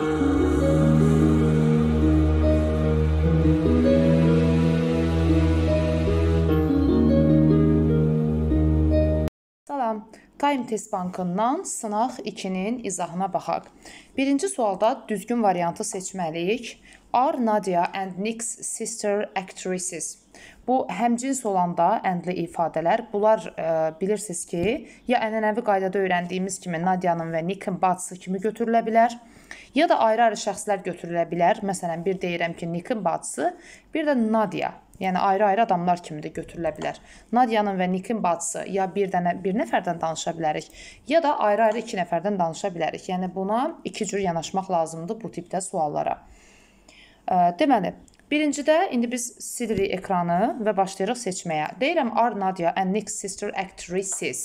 Salam. Time test bankından sınaq 2-nin izahına baxaq. Birinci sualda düzgün variantı seçməliyik. Are Nadia and Nick's sister actresses? Bu həmcins olanda əndli ifadələr. Bunlar ə, e, bilirsiniz ki, ya ənənəvi qaydada öyrəndiyimiz kimi Nadia'nın və Nick'in bacısı kimi götürülə bilər Ya da ayrı-ayrı şəxslər götürülə bilər. Məsələn, bir deyirəm ki, Nikin bacısı, bir də Nadia. Yəni ayrı-ayrı adamlar kimi də götürülə bilər. Nadiyanın və Nikin bacısı ya bir dənə bir nəfərdən danışa bilərik, ya da ayrı-ayrı iki nəfərdən danışa bilərik. Yəni buna iki cür yanaşmaq lazımdır bu tipdə suallara. Deməli, Birincidə indi biz sidri ekranı və başlayırıq seçməyə. Deyirəm Are Nadia and Nick sister actresses.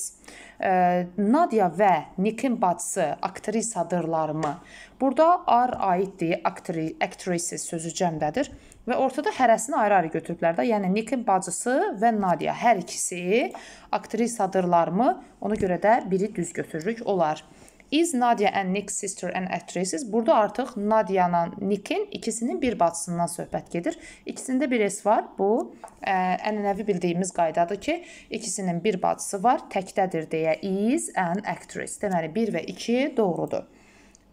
E, Nadia və Nikin bacısı aktrisadırlarmı? Burada are aiddir, aktri, actresses sözü cəmdədir və ortada hərəsini ayrı-ayrı götürüblər də. Yəni Nikin bacısı və Nadia hər ikisi aktrisadırlarmı? Ona görə də biri düz götürürük. Olar. Is Nadia and Nick sister and actresses. Burada artıq Nadia'nın, Nick'in ikisinin bir bacısından söhbət gedir. İkisində bir S var. Bu ə, e, ənənəvi bildiyimiz qaydadır ki, ikisinin bir bacısı var, təkdədir deyə is an actress. Deməli 1 və 2 doğrudur.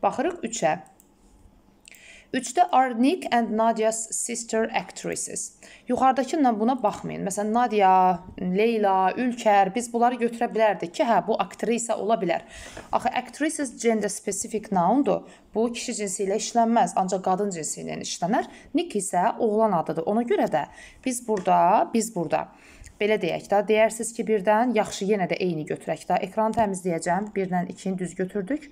Baxırıq 3-ə. Üçdə are Nick and Nadia's sister actresses. Yuxarıdakından buna baxmayın. Məsələn, Nadia, Leyla, Ülkər biz bunları götürə bilərdik ki, hə bu aktrisa ola bilər. Axı actresses gender specific noundur. Bu kişi cinsi ilə işlənməz, ancaq qadın cinsi ilə işlənər. Nick isə oğlan adıdır. Ona görə də biz burada, biz burada belə deyək də, deyərsiniz ki, birdən yaxşı, yenə də eyni götürək də. Ekranı təmizləyəcəm. 1-dən 2-ni düz götürdük.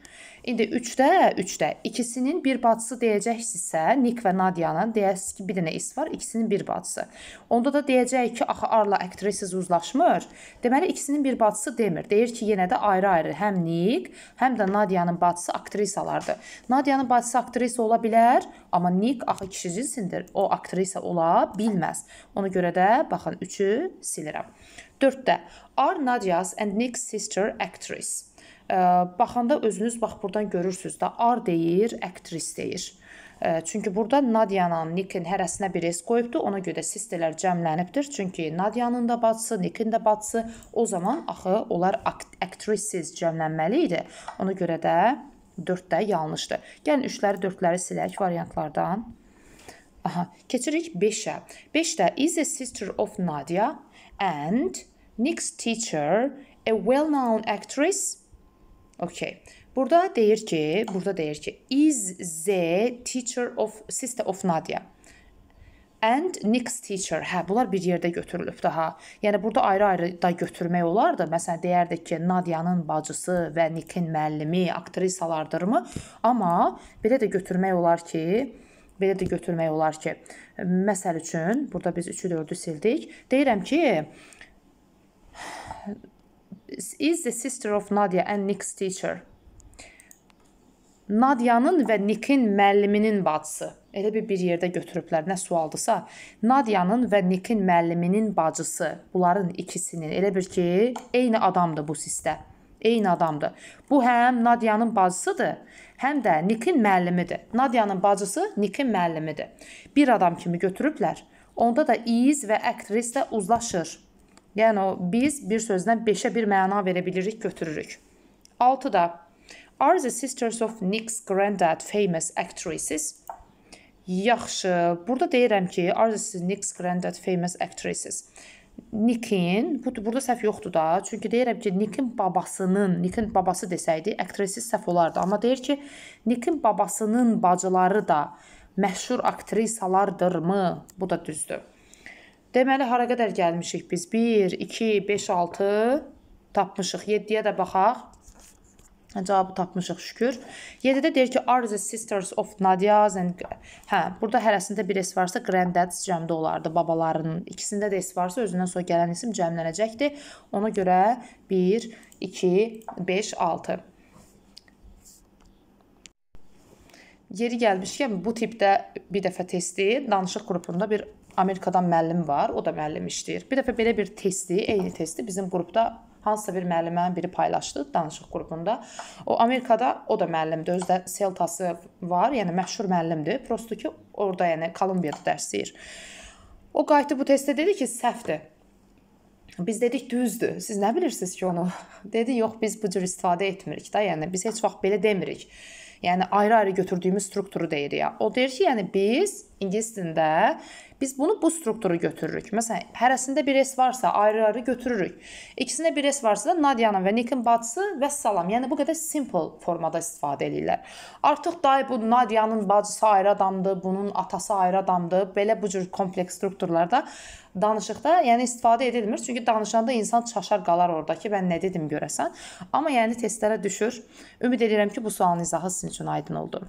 İndi 3-də, 3-də ikisinin bir bacısı deyəcəksinizsə, Nik və Nadiyanın deyəsiz ki, bir dənə is var, ikisinin bir bacısı. Onda da deyəcək ki, axı Arla aktrisiz uzlaşmır. Deməli ikisinin bir bacısı demir. Deyir ki, yenə də ayrı-ayrı həm Nik, həm də Nadiyanın bacısı aktrisalardır. Nadiyanın bacısı aktrisa ola bilər, amma Nik axı kişi cinsindir. O aktrisa ola bilməz. Ona görə də baxın 3-ü silirəm. 4-də Are Nadia's and Nick's sister actress. Baxanda özünüz bax burdan görürsüz də Ar deyir, actress deyir. Çünki burada Nadiyanın, Nikin hərəsinə bir es qoyubdu. Ona görə sistələr cəmlənibdir. Çünki Nadiyanın da bacısı, Nikin də bacısı. O zaman axı onlar aktrissiz cəmlənməli idi. Ona görə də 4 də yanlışdır. Gəlin 3-ləri, 4-ləri silək variantlardan. Aha, keçirik 5-ə. 5-də is a sister of Nadia and Nick's teacher a well-known actress. Okay. Burada deyir ki, burada deyir ki, is the teacher of sister of Nadia and Nick's teacher. Hə, bunlar bir yerdə götürülüb daha. Yəni burada ayrı-ayrı da götürmək olar da. Məsələn deyərdik ki, Nadia'nın bacısı və Nick'in müəllimi aktrisalardırmı? Amma belə də götürmək olar ki, belə də götürmək olar ki, məsəl üçün burada biz 3-ü 4-ü sildik. Deyirəm ki, is the sister of Nadia and Nick's teacher. Nadiyanın və Nikin müəlliminin bacısı. Elə bir bir yerdə götürüblər. Nə sualdısa, Nadiyanın və Nikin müəlliminin bacısı. Bunların ikisinin elə bir ki, eyni adamdır bu sistə. Eyni adamdır. Bu həm Nadiyanın bacısıdır, həm də Nikin müəllimidir. Nadiyanın bacısı Nikin müəllimidir. Bir adam kimi götürüblər. Onda da iz və aktrislə uzlaşır. Yəni o biz bir sözlə 5-ə bir məna verə bilirik, götürürük. 6-da Are the sisters of Nick's granddad famous actresses? Yaxşı, burada deyirəm ki, are the Nick's granddad famous actresses? Nikin, bu burada səhv yoxdur da. Çünki deyirəm ki, Nikin babasının, Nikin babası desəydi, aktrisiz səhv olardı. Amma deyir ki, Nikin babasının bacıları da məşhur aktrisalardırmı? Bu da düzdür. Deməli hara qədər gəlmişik biz? 1 2 5 6 tapmışıq. 7-yə də baxaq. Yəni cavabı tapmışıq şükür. 7-də deyir ki, are the sisters of Nadia's and yəni hə, burada hərəsində bir s varsa granddads cəmdə olardı, babalarının. İkisində də s varsa özündən sonra gələn isim cəmlənəcəkdir. Ona görə 1 2 5 6 Yeri gəlmişkən bu tipdə bir dəfə testi danışıq qrupunda bir Amerikadan müəllim var, o da müəllim işləyir. Bir dəfə belə bir testi, eyni testi bizim qrupda hansısa bir müəllimənin biri paylaşdı danışıq qrupunda. O Amerikada o da müəllimdir. Özdə seltası var, yəni məşhur müəllimdir. Prosto ki orada yəni Kolumbiyada dərs deyir. O qayıtdı bu testdə dedi ki, səhvdir. Biz dedik düzdür. Siz nə bilirsiniz ki onu? Dedi, yox biz bu cür istifadə etmirik da. Yəni biz heç vaxt belə demirik. Yəni ayrı-ayrı götürdüyümüz strukturu deyirik. O deyir ki, yəni biz ingilis dilində biz bunu bu strukturu götürürük. Məsələn, hərəsində bir s varsa ayrı-ayrı götürürük. İkisində bir s varsa da Nadiyanın və Nikin bacısı və salam. Yəni bu qədər simple formada istifadə eləyirlər. Artıq day bu Nadiyanın bacısı ayrı adamdır, bunun atası ayrı adamdır. Belə bu cür kompleks strukturlarda danışıqda, yəni istifadə edilmir. Çünki danışanda insan çaşar qalar orada ki, mən nə dedim görəsən. Amma yəni testlərə düşür. Ümid edirəm ki, bu sualın izahı sizin üçün aydın oldu.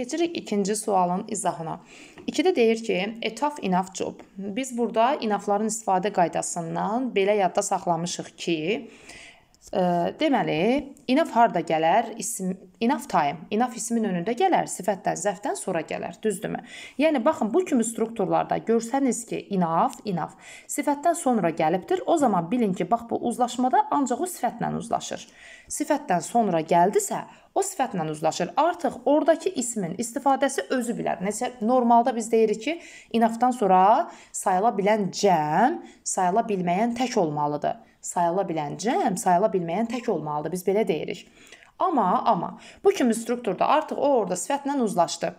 Keçirik ikinci sualın izahına. 2-də deyir ki, etaf inaf cub. Biz burada inafların istifadə qaydasından belə yadda saxlamışıq ki, Ə, e, deməli, inaf harda gələr? İsim inaf time. İnaf ismin önündə gələr, sifətdən, zəfdən sonra gələr, düzdürmü? Yəni baxın, bu kimi strukturlarda görsəniz ki, inaf, inaf sifətdən sonra gəlibdir. O zaman bilin ki, bax bu uzlaşmada ancaq o sifətlə uzlaşır. Sifətdən sonra gəldisə, o sifətlə uzlaşır. Artıq ordakı ismin istifadəsi özü bilər. Necə normalda biz deyirik ki, inafdan sonra sayıla bilən cəm sayıla bilməyən tək olmalıdır. Sayıla bilən cəm sayıla bilməyən tək olmalıdır. Biz belə deyirik. Amma amma bu kimi strukturda artıq o orada sifətlə uzlaşdı.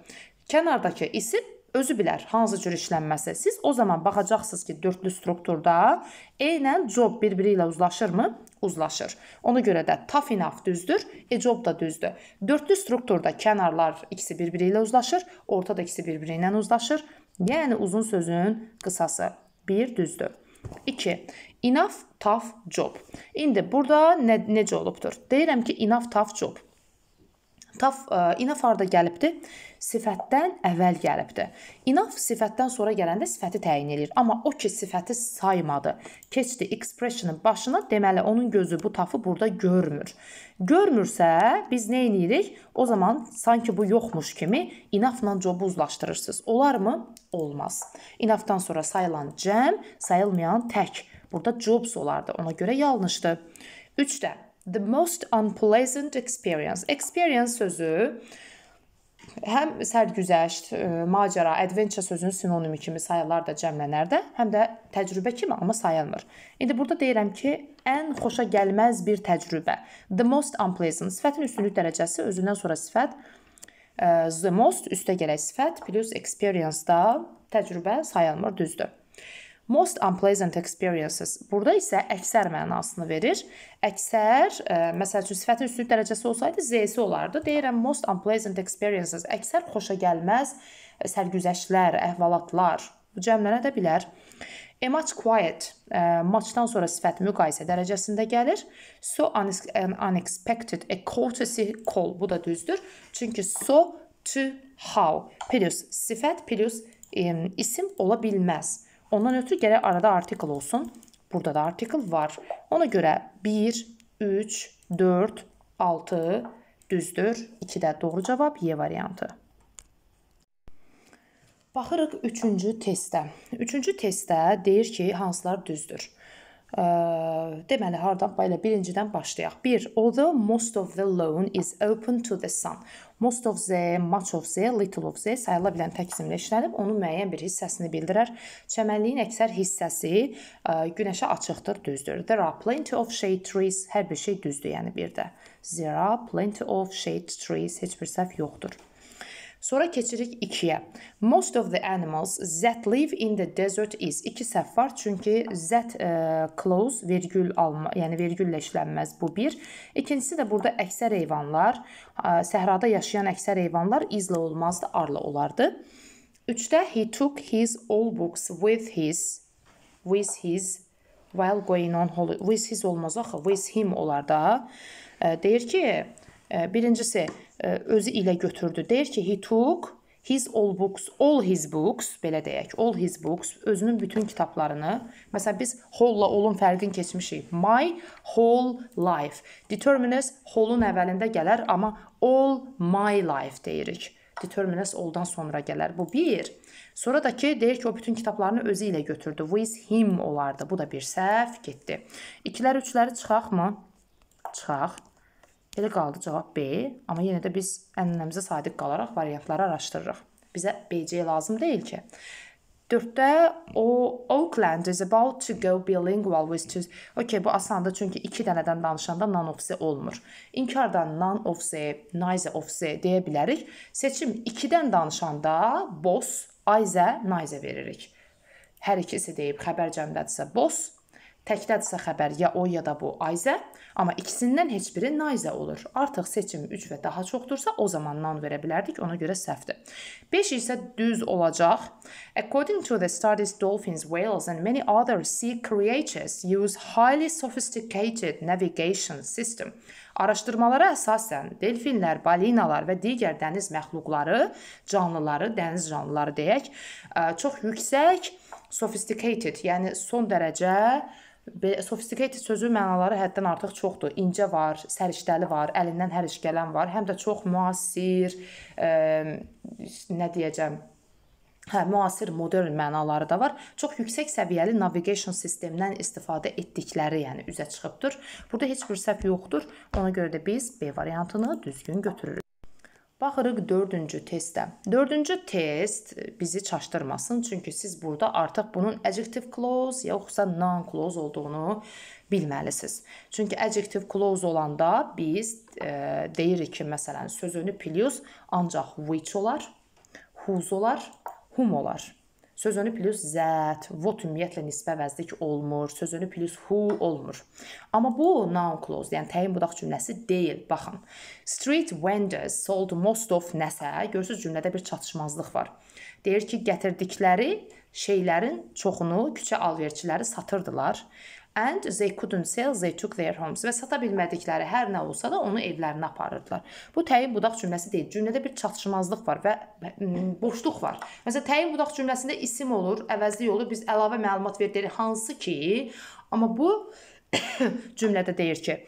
Kənardakı isim özü bilər hansı cür işlənməsi. Siz o zaman baxacaqsınız ki, dördlü strukturda eynən job bir-biri ilə uzlaşırmı? Uzlaşır. Ona görə də tough enough düzdür, e job da düzdür. Dördlü strukturda kənarlar ikisi bir-biri ilə uzlaşır, orta da ikisi bir-biri ilə uzlaşır. Yəni uzun sözün qısası 1 düzdür. 2. Enough tough job. İndi burada nə necə olubdur? Deyirəm ki, enough tough job. Taf e, inaf harda gəlibdi? Sifətdən əvvəl gəlibdi. İnaf sifətdən sonra gələndə sifəti təyin eləyir. Amma o ki sifəti saymadı, keçdi expressionın başına, deməli onun gözü bu tafı burada görmür. Görmürsə biz nə edirik? O zaman sanki bu yoxmuş kimi inafla cobu uzlaşdırırsınız. Olarmı? Olmaz. İnafdan sonra sayılan cəm, sayılmayan tək. Burada jobs olardı. Ona görə yanlışdır. 3-də the most unpleasant experience. Experience sözü həm sərgüzəşt, e, macəra, adventure sözünün sinonimi kimi sayılar da cəmlənər də, həm də təcrübə kimi amma sayılmır. İndi burada deyirəm ki, ən xoşa gəlməz bir təcrübə. The most unpleasant sifətin üstünlük dərəcəsi özündən sonra sifət e, the most üstə gələk sifət plus experience da təcrübə sayılmır, düzdür. Most unpleasant experiences. Burada isə əksər mənasını verir. Əksər, ə, e, məsəl üçün sifətin üstün dərəcəsi olsaydı Z-si olardı. Deyirəm most unpleasant experiences. Əksər xoşagəlməz e, sərgüzəştlər, əhvalatlar. Bu cəmlənə də bilər. A e, much quiet ə, maçdan sonra sifət müqayisə dərəcəsində gəlir. So unexpected, a courtesy call bu da düzdür. Çünki so to how plus sifət plus ə, isim ola bilməz. Ondan ötürü gərək arada article olsun. Burada da article var. Ona görə 1, 3, 4, 6 düzdür. 2 də doğru cavab Y variantı. Baxırıq 3-cü testə. 3-cü testdə deyir ki, hansılar düzdür? deməli hardan elə birincidən başlayaq. 1. Although most of the loan is open to the sun. Most of the, much of the, little of the sayıla bilən təksimlə işlənib, onun müəyyən bir hissəsini bildirər. Çəmənliyin əksər hissəsi e, günəşə açıqdır, düzdür. There are plenty of shade trees. Hər bir şey düzdür, yəni bir də. There are plenty of shade trees. Heç bir səhv yoxdur. Sonra keçirik 2-yə. Most of the animals that live in the desert is. İki səhv var çünki that e, close vergül alma, yəni vergüllə işlənməz bu bir. İkincisi də burada əksər heyvanlar, e, səhrada yaşayan əksər heyvanlar izlə olmazdı, arla olardı. 3-də he took his all books with his with his while going on holiday. With his olmaz axı, with him olar da. E, deyir ki, Birincisi e, özü ilə götürdü. Deyir ki, he took his all books, all his books, belə deyək, all his books, özünün bütün kitablarını. Məsələn biz whole-la all-un fərqini keçmişik. My whole life. Determinist whole-un əvvəlində gələr, amma all my life deyirik. Determinist all-dan sonra gələr. Bu bir. Sonra da ki, deyir ki, o bütün kitablarını özü ilə götürdü. With him olardı. Bu da bir səhv getdi. İkilər, üçləri çıxaqmı? Çıxaq. Elə qaldı cavab B, amma yenə də biz ənənəmizə sadiq qalaraq variantları araşdırırıq. Bizə BC lazım deyil ki. 4-də o Auckland is about to go bilingual with two. Okay, bu asandır çünki 2 dənədən danışanda none of the olmur. İnkardan none of the, neither of the deyə bilərik. Seçim 2-dən danışanda boss, either, neither veririk. Hər ikisi deyib xəbər cəmdədirsə boss, Təkdədirsə xəbər ya o ya da bu Ayzə, amma ikisindən heç biri Nayzə olur. Artıq seçim 3 və daha çoxdursa o zaman nan verə bilərdik, ona görə səhvdir. 5 isə düz olacaq. According to the studies, dolphins, whales and many other sea creatures use highly sophisticated navigation system. Araşdırmalara əsasən delfinlər, balinalar və digər dəniz məxluqları, canlıları, dəniz canlıları deyək, çox yüksək sophisticated, yəni son dərəcə belə sophisticated sözü mənaları həddən artıq çoxdur. İncə var, səriştəli var, əlindən hər iş gələn var, həm də çox müasir, ə, nə deyəcəm, hə, müasir modern mənaları da var. Çox yüksək səviyyəli navigation sistemindən istifadə etdikləri, yəni üzə çıxıbdır. Burada heç bir səhv yoxdur. Ona görə də biz B variantını düzgün götürürük. Baxırıq 4-cü testə. 4-cü test bizi çaşdırmasın, çünki siz burada artıq bunun adjective clause yoxsa noun clause olduğunu bilməlisiniz. Çünki adjective clause olanda biz e, deyirik ki, məsələn, söz önü plus ancaq which olar, whose olar, whom olar. Söz önü plus zət, what ümumiyyətlə nisbə vəzdik olmur. Söz önü plus who olmur. Amma bu noun clause, yəni təyin budaq cümləsi deyil. Baxın. Street vendors sold most of nəsə, görürsüz cümlədə bir çatışmazlıq var. Deyir ki, gətirdikləri şeylərin çoxunu küçə alverçiləri satırdılar. And they couldn't sell, they took their homes. Və sata bilmədikləri hər nə olsa da onu evlərinə aparırdılar. Bu təyin budaq cümləsi deyil. Cümlədə bir çatışmazlıq var və boşluq var. Məsələn, təyin budaq cümləsində isim olur, əvəzli olur. Biz əlavə məlumat veririk hansı ki, amma bu cümlədə deyir ki,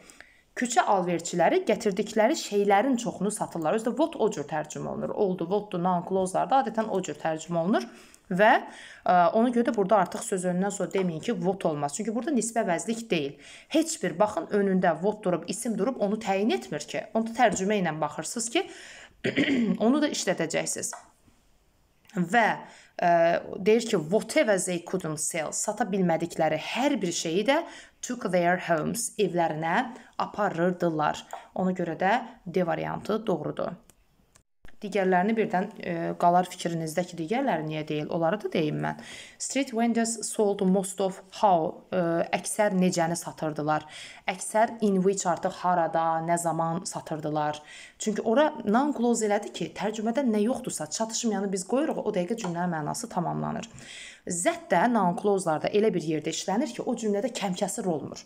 Küçə alverçiləri gətirdikləri şeylərin çoxunu satırlar. Özdə vot o cür tərcümə olunur. Oldu, votdu, non-close-larda adətən o cür tərcümə olunur. Və ə, e, ona görə də burada artıq söz önündən sonra deməyin ki, vot olmaz. Çünki burada nisbə vəzlik deyil. Heç bir baxın önündə vot durub, isim durub onu təyin etmir ki. Onu tərcümə ilə baxırsınız ki, onu da işlədəcəksiniz. Və ə, e, deyir ki, whatever they couldn't sell, sata bilmədikləri hər bir şeyi də took their homes, evlərinə aparırdılar. Ona görə də D variantı doğrudur. Digərlərini birdən e, qalar fikrinizdə ki, digərləri niyə deyil? Onları da deyim mən. Street vendors sold most of how e, əksər necəni satırdılar? Əksər in which artıq harada, nə zaman satırdılar? Çünki ora non clause elədi ki, tərcümədə nə yoxdursa, çatışmayanı biz qoyuruq, o dəqiqə cümlənin mənası tamamlanır. Zət də naonklozlarda elə bir yerdə işlənir ki, o cümlədə kəmkəsir olmur.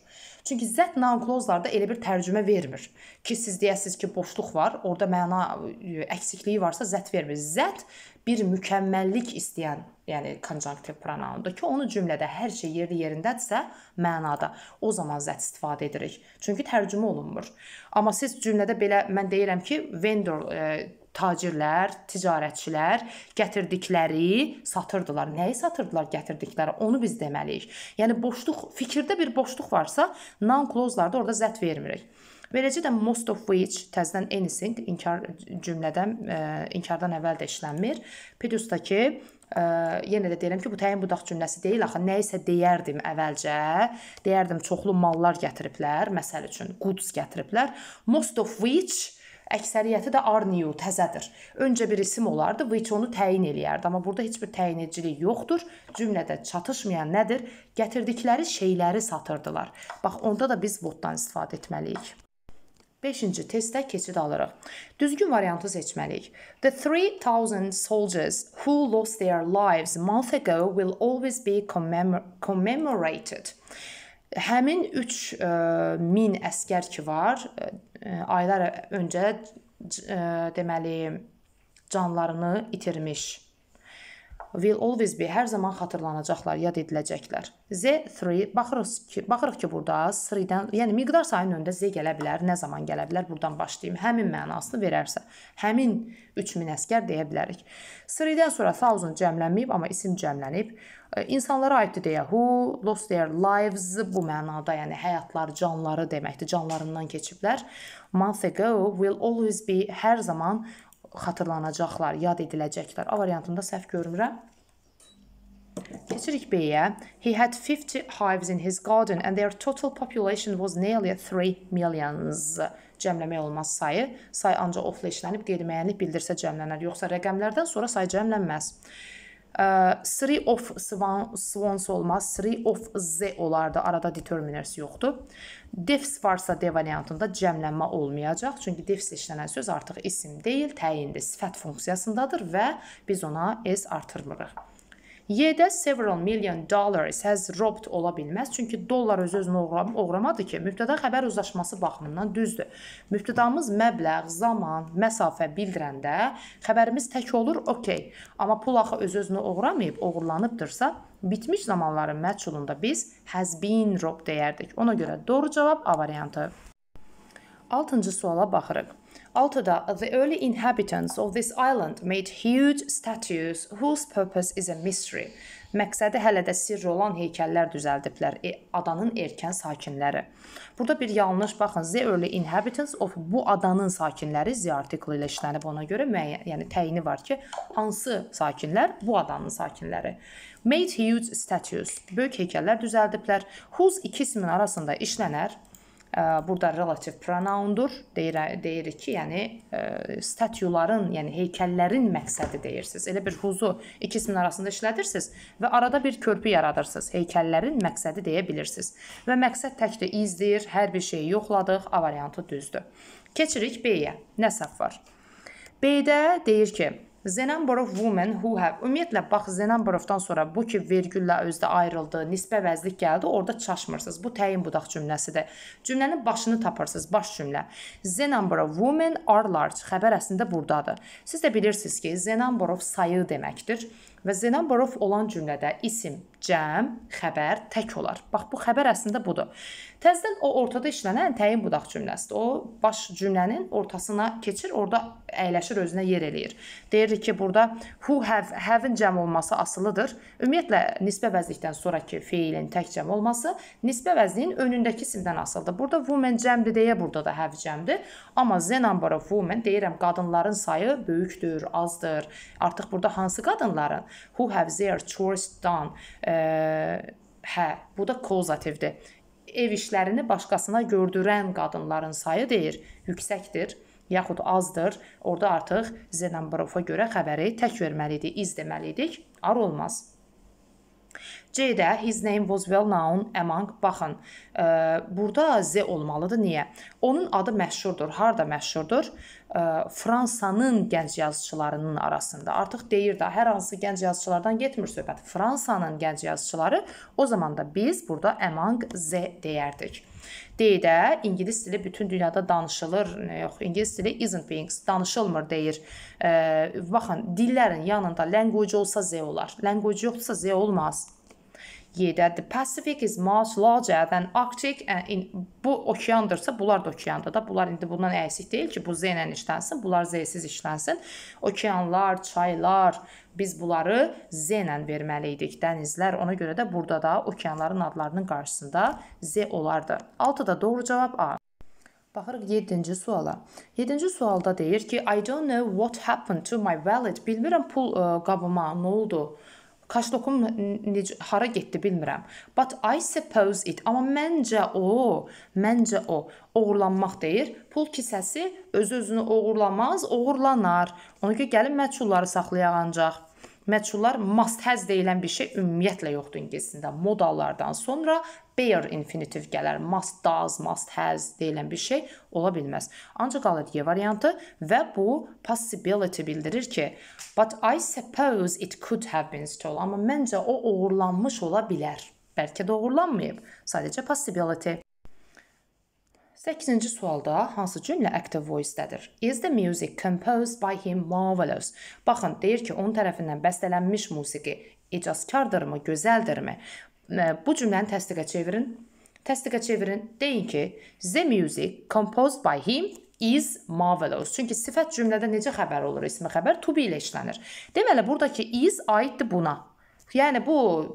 Çünki zət naonklozlarda elə bir tərcümə vermir ki, siz deyəsiz ki, boşluq var, orada məna əksikliyi e, varsa zət vermir. Zət bir mükəmməllik istəyən, yəni konjunktiv pronoundur ki, onu cümlədə hər şey yerli yerindədirsə, mənada o zaman zət istifadə edirik. Çünki tərcümə olunmur. Amma siz cümlədə belə mən deyirəm ki, vendor e, tacirlər, ticarətçilər gətirdikləri satırdılar. Nəyi satırdılar gətirdikləri? Onu biz deməliyik. Yəni boşluq, fikirdə bir boşluq varsa, non-clause-larda orada zət vermirik. Beləcə də most of which təzədən anything inkar cümlədən ə, e, inkardan əvvəl də işlənmir. Pedusdakı ə, e, yenə də deyirəm ki, bu təyin budaq cümləsi deyil axı. Nə isə deyərdim əvvəlcə. Deyərdim çoxlu mallar gətiriblər, məsəl üçün goods gətiriblər. Most of which Əksəriyyəti də are new, təzədir. Öncə bir isim olardı, which onu təyin eləyərdi, amma burada heç bir təyinicilik yoxdur. Cümlədə çatışmayan nədir? Gətirdikləri şeyləri satırdılar. Bax, onda da biz would-dan istifadə etməliyik. 5-ci testdə keçid alırıq. Düzgün variantı seçməliyik. The 3000 soldiers who lost their lives a month ago will always be commemor commemorated. Həmin 3000 e, əskər ki var, e, aylar öncə deməli canlarını itirmiş. Will always be hər zaman xatırlanacaqlar, yad ediləcəklər. Z3 baxırıq ki, baxırıq ki burada 3-dən, yəni miqdar sayının önündə Z gələ bilər, nə zaman gələ bilər, burdan başlayım. Həmin mənasını verərsə, həmin 3000 əsgər deyə bilərik. 3-dən sonra 1000 cəmlənməyib, amma isim cəmlənib. İnsanlara aiddir deyə who lost their lives bu mənada, yəni həyatları, canları deməkdir. Canlarından keçiblər. Month ago will always be hər zaman xatırlanacaqlar, yad ediləcəklər. A variantında səhv görmürəm. Keçirik B-yə. He had 50 hives in his garden and their total population was nearly 3 millions. Cəmləmək olmaz sayı. Say ancaq ofla işlənib qeyri-müəyyənlik bildirsə cəmlənər, yoxsa rəqəmlərdən sonra say cəmlənməz. Three of swans olmaz. Three of z olardı. Arada determinersi yoxdur. Defs varsa D variantında cəmlənmə olmayacaq. Çünki defs işlənən söz artıq isim deyil, təyindir, sifət funksiyasındadır və biz ona s artırmırıq. Y-də several million dollars has robbed ola bilməz, çünki dollar öz-özünə uğram uğramadı ki, mübtəda xəbər uzlaşması baxımından düzdür. Mübtədamız məbləğ, zaman, məsafə bildirəndə xəbərimiz tək olur, okey. Amma pul axı öz-özünə uğramayıb, oğurlanıbdırsa, bitmiş zamanların məçulunda biz has been robbed deyərdik. Ona görə doğru cavab A variantı. 6-cı suala baxırıq. Altıda, the early inhabitants of this island made huge statues whose purpose is a mystery. Məqsədi hələ də sirr olan heykəllər düzəldiblər e, adanın erkən sakinləri. Burada bir yanlış baxın, the early inhabitants of bu adanın sakinləri z artikli ilə işlənib ona görə müəyyən, yəni təyini var ki, hansı sakinlər bu adanın sakinləri. Made huge statues, böyük heykəllər düzəldiblər, whose ikisinin arasında işlənər burada relativ pronaundur. Deyir, deyirik ki, yəni statüların, yəni heykəllərin məqsədi deyirsiniz. Elə bir huzu iki ismin arasında işlədirsiniz və arada bir körpü yaradırsınız. Heykəllərin məqsədi deyə bilirsiniz. Və məqsəd təkcə izdir, hər bir şeyi yoxladıq, A variantı düzdür. Keçirik B-yə. Nə səhv var? B-də deyir ki, The number of women who have ümumiyyətlə bax the number of-dan sonra bu ki vergüllə özdə ayrıldı, nisbə vəzlik gəldi, orada çaşmırsınız. Bu təyin budaq cümləsidir. Cümlənin başını tapırsınız, baş cümlə. The number of women are large xəbər əslində burdadır. Siz də bilirsiniz ki, the number of sayı deməkdir və Zeynəborov olan cümlədə isim, cəm, xəbər tək olar. Bax bu xəbər əslində budur. Təzədən o ortada işlənən təyin budaq cümləsidir. O baş cümlənin ortasına keçir, orada əyləşir, özünə yer eləyir. Deyirik ki, burada who have have-in cəm olması asılıdır. Ümumiyyətlə nisbə vəzlikdən sonrakı feilin tək cəm olması nisbə vəzliyin önündəki simdən asılıdır. Burada woman cəmdir deyə burada da have cəmdir. Amma the number of women deyirəm qadınların sayı böyükdür, azdır. Artıq burada hansı qadınların? who have their chores done. Ə, hə, bu da kozativdir. Ev işlərini başqasına gördürən qadınların sayı deyir, yüksəkdir yaxud azdır. Orda artıq Zenambrofa görə xəbəri tək verməli idi, iz deməli idik. Ar olmaz. C-də his name was well known among baxın. E, burada Z olmalıdır. Niyə? Onun adı məşhurdur. Harda məşhurdur? E, Fransanın gənc yazıçılarının arasında. Artıq deyir də hər hansı gənc yazıçılardan getmir söhbət. Fransanın gənc yazıçıları. O zaman da biz burada among Z deyərdik. D də ingilis dili bütün dünyada danışılır. Yox, ingilis dili isn't being danışılmır deyir. E, baxın, dillərin yanında language olsa Z olar. Language yoxdursa Z olmaz. Y that the Pacific is much larger than Arctic and in bu okeandırsa bunlar da okeandır da. Bunlar indi bundan əksik deyil ki, bu Z ilə işlənsin, bunlar Z-siz işlənsin. Okeanlar, çaylar biz bunları Z ilə verməli idik. Dənizlər ona görə də burada da okeanların adlarının qarşısında Z olardı. 6 da doğru cavab A. Baxırıq 7-ci suala. 7-ci sualda deyir ki, I don't know what happened to my wallet. Bilmirəm pul ə, e, qabıma nə oldu? Kaşlokum necə hara getdi bilmirəm. But I suppose it. Amma məncə o, məncə o oğurlanmaq deyir. Pul kisəsi özü-özünü oğurlamaz, oğurlanar. Ona görə gəlin məchulları saxlayaq ancaq. Məçhullar must has deyilən bir şey ümumiyyətlə yoxdur ingilisində. Modallardan sonra bear infinitiv gələr. Must does, must has deyilən bir şey ola bilməz. Ancaq qalır Y variantı və bu possibility bildirir ki, but I suppose it could have been stolen. Amma məncə o oğurlanmış ola bilər. Bəlkə də oğurlanmayıb. Sadəcə possibility. 8-ci sualda hansı cümlə active voice-dədir? Is the music composed by him marvelous? Baxın, deyir ki, onun tərəfindən bəstələnmiş musiqi icazkardırmı, gözəldirmi? Bu cümləni təsdiqə çevirin. Təsdiqə çevirin. Deyin ki, the music composed by him is marvelous. Çünki sifət cümlədə necə xəbər olur? İsmi xəbər to be ilə işlənir. Deməli, buradakı is aiddir buna. Yəni bu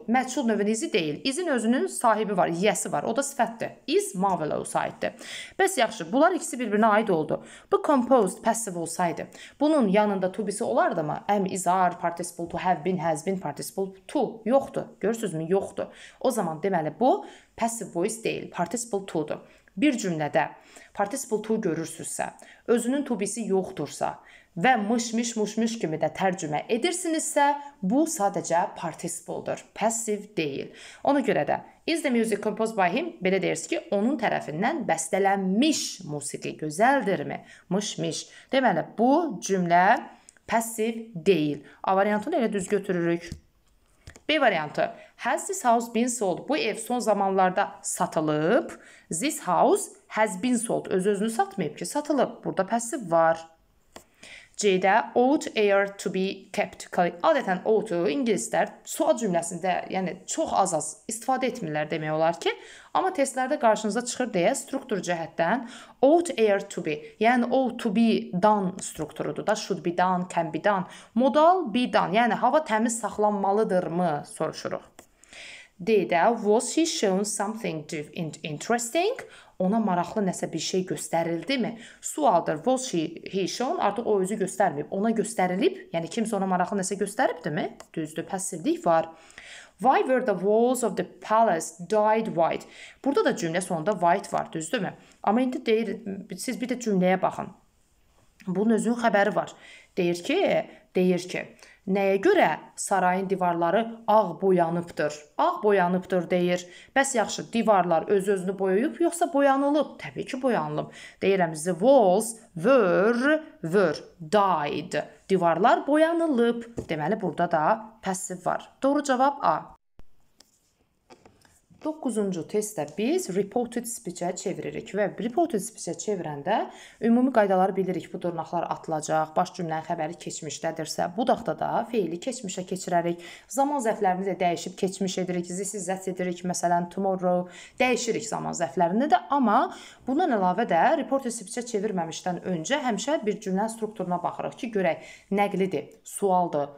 məhsul növünün izi deyil. İzin özünün sahibi var, yiyəsi var. O da sifətdir. Is marvelə aiddir. Bəs yaxşı, bunlar ikisi bir-birinə aid oldu. Bu composed passive olsaydı, bunun yanında to-bisi olardı amma am is are participle to have been has been participle to yoxdur. Görürsüzmü? Yoxdur. O zaman deməli bu passive voice deyil, participle to-dur. Bir cümlədə participle to görürsüzsə, özünün to-bisi yoxdursa, və mış-mış mış-mış kimi də tərcümə edirsinizsə, bu sadəcə partisipuldur, passiv deyil. Ona görə də Is the music composed by him? Belə deyirsiniz ki, onun tərəfindən bəstələnmiş musiqi gözəldirmi? Mış-miş. Deməli, bu cümlə passiv deyil. A variantını elə düz götürürük. B variantı. Has this house been sold? Bu ev son zamanlarda satılıb. This house has been sold. Öz-özünü satmayıb ki, satılıb. Burada passiv var. C-də ought air to be kept. Adətən ought-u ingilislər sual cümləsində, yəni çox az-az istifadə etmirlər demək olar ki, amma testlərdə qarşınıza çıxır deyə struktur cəhətdən ought air to be, yəni o to be done strukturudur da, should be done, can be done. Modal be done, yəni hava təmiz saxlanmalıdırmı soruşuruq. D-də was he shown something interesting? ona maraqlı nəsə bir şey göstərildimi? Sualdır. Was she, he shown? Artıq o özü göstərməyib. Ona göstərilib, yəni kimsə ona maraqlı nəsə göstəribdimi? Düzdür, passivlik var. Why were the walls of the palace dyed white? Burada da cümlə sonunda white var, düzdürmü? Amma indi deyir, siz bir də cümləyə baxın. Bunun özünün xəbəri var. Deyir ki, deyir ki, Nəyə görə sarayın divarları ağ boyanıbdır? Ağ boyanıbdır deyir. Bəs yaxşı, divarlar öz-özünü boyayıb yoxsa boyanılıb? Təbii ki, boyanılıb. Deyirəm, the walls were were dyed. Divarlar boyanılıb. Deməli burada da passiv var. Doğru cavab A. 9-cu testdə biz reported speech-ə çeviririk və reported speech-ə çevirəndə ümumi qaydaları bilirik. Bu dırnaqlar atılacaq, baş cümlənin xəbəri keçmişdədirsə, bu daxtada da feili keçmişə keçirərik. Zaman zərflərini də dəyişib keçmiş edirik, this is that edirik, məsələn tomorrow dəyişirik zaman zərflərini də, amma bundan əlavə də reported speech-ə çevirməmişdən öncə həmişə bir cümlə strukturuna baxırıq ki, görək nəqlidir, sualdır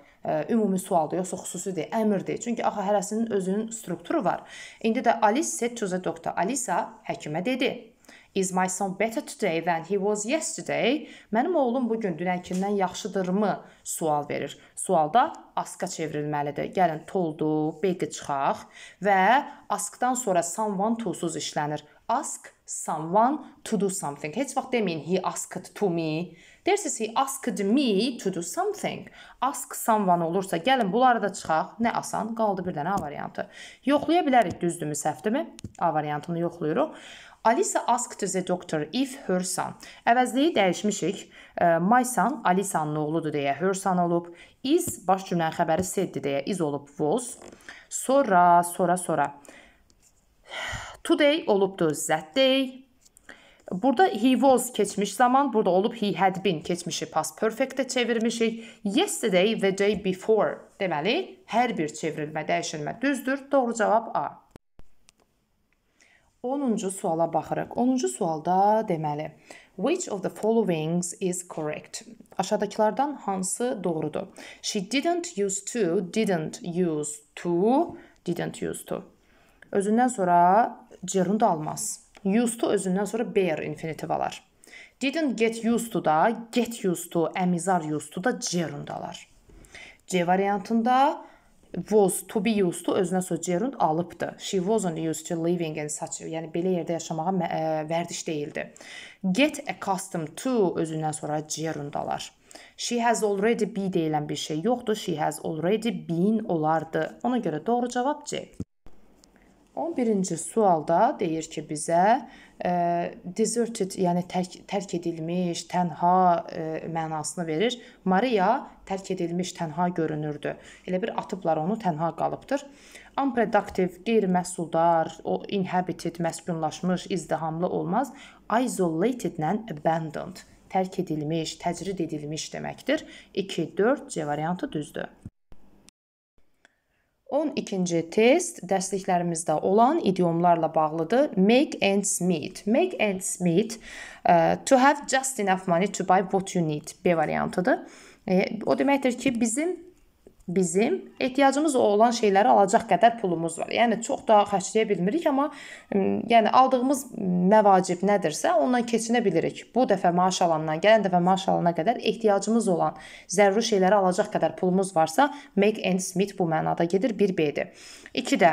ümumi sualdır, yoxsa xüsusidir, əmrdir. Çünki axı hərəsinin özünün strukturu var. İndi də Alice said to the doctor. Alisa həkimə dedi: Is my son better today than he was yesterday? Mənim oğlum bu gün dünənkindən yaxşıdırmı? sual verir. Sualda aska çevrilməlidir. Gəlin toldu, begi çıxaq və askdan sonra someone to-suz işlənir. Ask someone to do something. Heç vaxt deməyin he asked to me Deyirsiniz ki, asked me to do something. Ask someone olursa, gəlin bunları da çıxaq. Nə asan, qaldı bir dənə A variantı. Yoxlaya bilərik düzdümü, səhvdimi? A variantını yoxluyuruq. Alisa asked the doctor if her son. Əvəzliyi dəyişmişik. My son Alisanın oğludur deyə her son olub. Is baş cümlənin xəbəri seddi deyə is olub was. Sonra, sonra, sonra. Today olubdu that day. Burada he was keçmiş zaman, burada olub he had been keçmişi past perfectə çevirmişik. Yesterday və day before. Deməli, hər bir çevrilmə, dəyişilmə düzdür. Doğru cavab A. 10-cu suala baxırıq. 10-cu sualda deməli, which of the followings is correct? Aşağıdakılardan hansı doğrudur? She didn't use to, didn't use to, didn't use to. Özündən sonra gerund almaz used to özündən sonra bear infinitiv alar. Didn't get used to da, get used to, əmizar used to da gerund alar. C variantında was to be used to özünə söz gerund alıbdı. She wasn't used to living in such, yəni belə yerdə yaşamağa ə, vərdiş deyildi. Get accustomed to özündən sonra gerund alar. She has already be deyilən bir şey yoxdur. She has already been olardı. Ona görə doğru cavab C. 11-ci sualda deyir ki, bizə e, deserted, yəni tərk, tərk edilmiş, tənha e, mənasını verir. Maria tərk edilmiş, tənha görünürdü. Elə bir atıblar onu, tənha qalıbdır. Unproductive, qeyri-məhsuldar, o inhabited, məskunlaşmış, izdihamlı olmaz. Isolated-lə abandoned tərk edilmiş, təcrid edilmiş deməkdir. 2 4 C variantı düzdür. 12-ci test dərsliklərimizdə olan idiomlarla bağlıdır. Make ends meet. Make ends meet uh, e, to have just enough money to buy what you need B variantıdır. E, o deməkdir ki, bizim bizim ehtiyacımız olan şeyləri alacaq qədər pulumuz var. Yəni çox da xərcləyə bilmirik, amma yəni aldığımız nə vacib nədirsə, ondan keçinə bilərik. Bu dəfə maaş alandan, gələn dəfə maaş alana qədər ehtiyacımız olan zəruri şeyləri alacaq qədər pulumuz varsa, make and smith bu mənada gedir 1B-dir. 2-də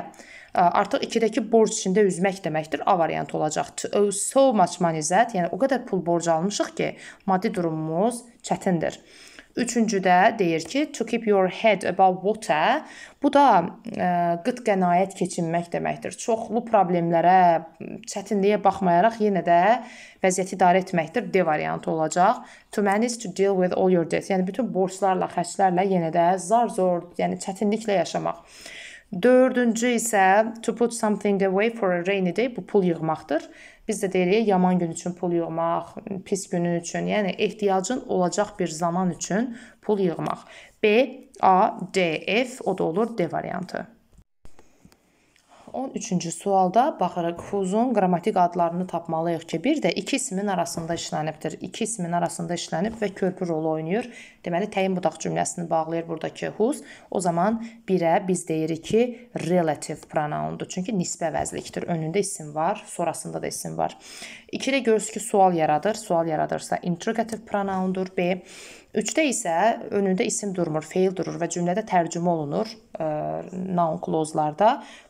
artıq 2-dəki borc içində üzmək deməkdir. A variantı olacaq. To owe so much money that, yəni o qədər pul borc almışıq ki, maddi durumumuz çətindir. Üçüncüdə deyir ki, to keep your head above water. Bu da ə, e, qıt qənaət keçinmək deməkdir. Çoxlu problemlərə, çətinliyə baxmayaraq yenə də vəziyyəti idarə etməkdir. D variantı olacaq. To manage to deal with all your debts. Yəni bütün borclarla, xərclərlə yenə də zar-zor, yəni çətinliklə yaşamaq. Dördüncü isə to put something away for a rainy day bu pul yığmaqdır. Biz də deyirik yaman gün üçün pul yığmaq, pis günün üçün, yəni ehtiyacın olacaq bir zaman üçün pul yığmaq. B, A, D, F o da olur D variantı. 13-cü sualda baxırıq. Huzun qrammatik adlarını tapmalıyıq ki, bir də iki ismin arasında işlənibdir. İki ismin arasında işlənib və körpü rolu oynayır. Deməli, təyin budaq cümləsini bağlayır buradakı huz. O zaman birə biz deyirik ki, relative pronoundur. Çünki nisbə vəzlikdir. Önündə isim var, sonrasında da isim var. 2-də görürüz ki, sual yaradır. Sual yaradırsa interrogative pronoundur. B Üçdə isə önündə isim durmur, feil durur və cümlədə tərcümə olunur e, noun clause-larda.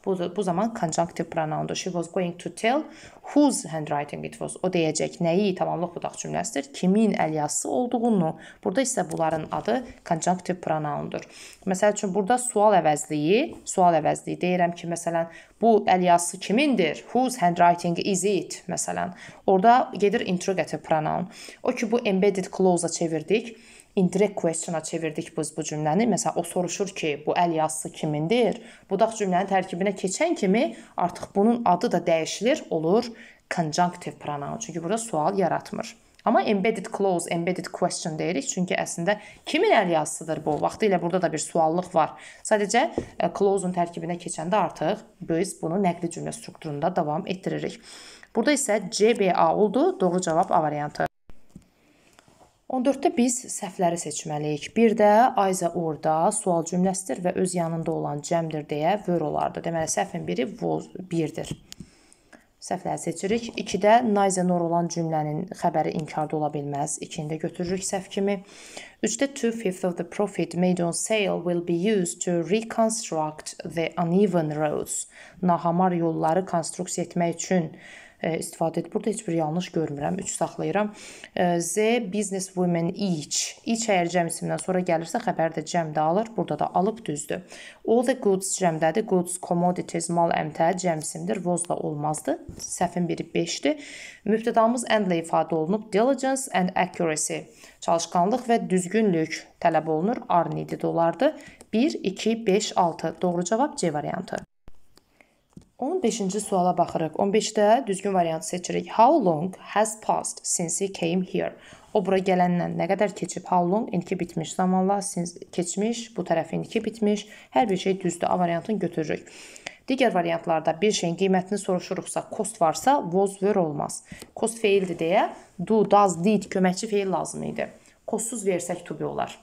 Bu bu zaman conjunctive pronoundur. She was going to tell whose handwriting it was. O deyəcək nəyi, tamamlıq budaq cümləsidir, kimin əlyası olduğunu. Burada isə bunların adı conjunctive pronoundur. Məsəl üçün burada sual əvəzliyi, sual əvəzliyi deyirəm ki, məsələn, bu əlyası kimindir? Whose handwriting is it? Məsələn, orada gedir interrogative pronoun. O ki, bu embedded clause-a çevirdik indirect question-a çevirdik biz bu cümləni. Məsələn, o soruşur ki, bu əl yazısı kimindir? Budaq cümlənin tərkibinə keçən kimi artıq bunun adı da dəyişilir, olur conjunctive pronoun. Çünki burada sual yaratmır. Amma embedded clause, embedded question deyirik, çünki əslində kimin əl yazısıdır bu? Vaxtı ilə burada da bir suallıq var. Sadəcə e, clause-un tərkibinə keçəndə artıq biz bunu nəqli cümlə strukturunda davam etdiririk. Burada isə CBA oldu. Doğru cavab A variantı. 14-də biz səhvləri seçməliyik. Bir də Ayza orada sual cümləsidir və öz yanında olan cəmdir deyə vör olardı. Deməli səhvin biri was 1-dir. Səhvləri seçirik. 2-də Nayza nor olan cümlənin xəbəri inkarda ola bilməz. 2-ni də götürürük səhv kimi. 3-də 2/5 of the profit made on sale will be used to reconstruct the uneven roads. Nahamar yolları konstruksiya etmək üçün E, istifadə et. Burada heç bir yanlış görmürəm. 3 saxlayıram. E, Z business women each. Each əgər cəm ismindən sonra gəlirsə xəbər də cəm də alır. Burada da alıb düzdür. All the goods cəmdədir. Goods, commodities, mal, əmtə cəm isimdir. Voz da olmazdı. Səhvin biri 5-dir. Mübtədamız and ilə ifadə olunub. Diligence and accuracy. Çalışqanlıq və düzgünlük tələb olunur. R needed olardı. 1 2 5 6 doğru cavab C variantı. 15-ci suala baxırıq. 15-də düzgün variantı seçirik. How long has passed since he came here? O bura gələndən nə qədər keçib? How long indiki bitmiş zamanla since keçmiş, bu tərəfi indiki bitmiş. Hər bir şey düzdür. A variantını götürürük. Digər variantlarda bir şeyin qiymətini soruşuruqsa, cost varsa, was were olmaz. Cost feildir deyə do, does, did köməkçi feil lazım idi. Costsuz versək to be olar.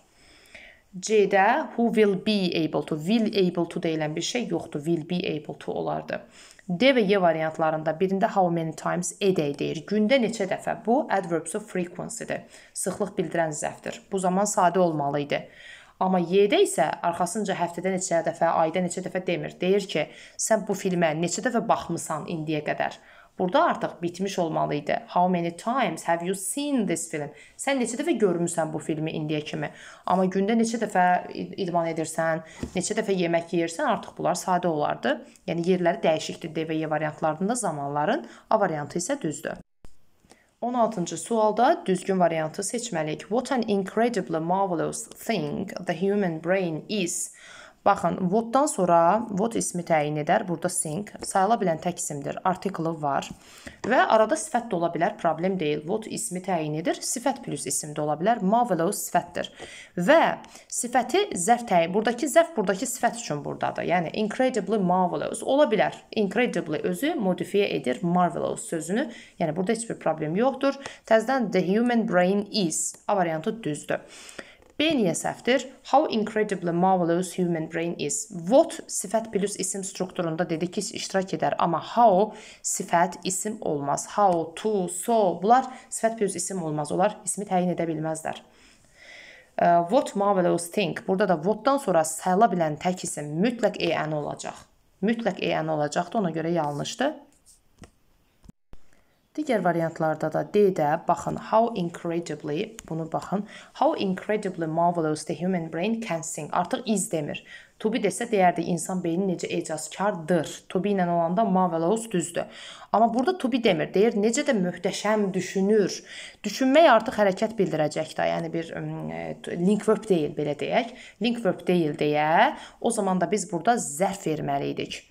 C-də who will be able to, will able to deyilən bir şey yoxdur. Will be able to olardı. D və Y e variantlarında birində how many times a day deyir. Gündə neçə dəfə? Bu adverbs of frequency-dir. Sıxlıq bildirən zəfdir. Bu zaman sadə olmalı idi. Amma Y-də isə arxasınca həftədə neçə dəfə, ayda neçə dəfə demir. Deyir ki, sən bu filmə neçə dəfə baxmısan indiyə qədər? Burada artıq bitmiş olmalı idi. How many times have you seen this film? Sən neçə dəfə görmüsən bu filmi indiyə kimi? Amma gündə neçə dəfə idman edirsən, neçə dəfə yemək yeyirsən, artıq bunlar sadə olardı. Yəni yerləri dəyişikdir D və E variantlarında zamanların, A variantı isə düzdür. 16-cı sualda düzgün variantı seçməliyik. What an incredibly marvelous thing the human brain is. Baxın, votdan sonra vot ismi təyin edər. Burada sink sayıla bilən tək isimdir. Artiklı var və arada sifət də ola bilər, problem deyil. Vot ismi təyin edir. Sifət plus isim də ola bilər. Marvelous sifətdir. Və sifəti zərf təyin. Buradakı zərf buradakı sifət üçün burdadır. Yəni incredibly marvelous ola bilər. Incredibly özü modifiyə edir marvelous sözünü. Yəni burada heç bir problem yoxdur. Təzədən the human brain is A variantı düzdür. B niyə səhvdir? How incredibly marvelous human brain is. What sifət plus isim strukturunda dedik ki, iştirak edər, amma how sifət isim olmaz. How, to, so bunlar sifət plus isim olmaz. Onlar ismi təyin edə bilməzlər. What marvelous thing. Burada da what-dan sonra sayıla bilən tək isim mütləq EN olacaq. Mütləq EN olacaqdı, ona görə yanlışdır. Digər variantlarda da D-də baxın how incredibly bunu baxın. How incredibly marvelous the human brain can sing. Artıq is demir. To be desə deyərdi insan beyni necə ecazkardır. To be ilə olanda marvelous düzdür. Amma burada to be demir. Deyir necə də möhtəşəm düşünür. Düşünmək artıq hərəkət bildirəcək də. Yəni bir e, link verb deyil belə deyək. Link verb deyil deyə o zaman da biz burada zərf verməli idik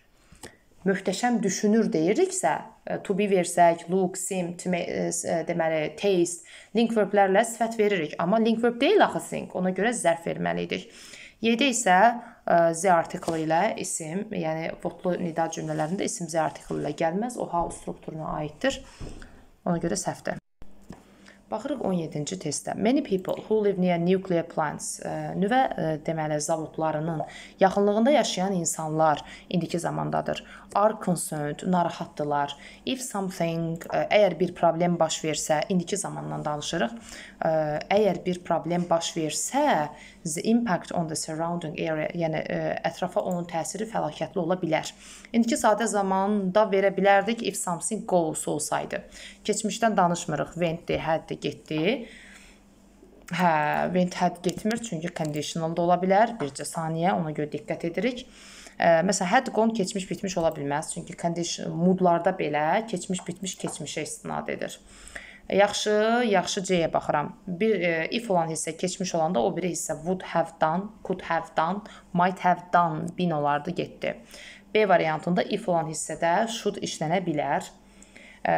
möhtəşəm düşünür deyiriksə, e, to be versək, look, seem, to make, e, e, deməli, taste, link verblərlə sifət veririk. Amma link verb deyil axı think. Ona görə zərf verməliydik. 7 isə z artikli ilə isim, yəni votlu nida cümlələrində isim z artikli ilə gəlməz. O house strukturuna aiddir. Ona görə səhvdir. Baxırıq 17-ci testdə. Many people who live near nuclear plants, e, nüvə e, deməli zavodlarının yaxınlığında yaşayan insanlar indiki zamandadır. Are concerned, narahatdılar. If something, e, əgər bir problem baş versə, indiki zamandan danışırıq. Əgər bir problem baş versə, the impact on the surrounding area, yəni ə, e, ətrafa onun təsiri fəlakətli ola bilər. İndiki sadə zamanda verə bilərdik if something goes olsaydı. Keçmişdən danışmırıq, went-di, had-di, getdi. Hə, went had getmir, çünki conditional da ola bilər. Bircə saniyə ona görə diqqət edirik. Ə, e, məsələn, had gone keçmiş bitmiş ola bilməz, çünki condition moodlarda belə keçmiş bitmiş keçmişə istinad edir. Ə, Yaxşı, yaxşı C-yə baxıram. Bir e, if olan hissə keçmiş olanda o biri hissə would have done, could have done, might have done bin olardı, getdi. B variantında if olan hissədə should işlənə bilər. E,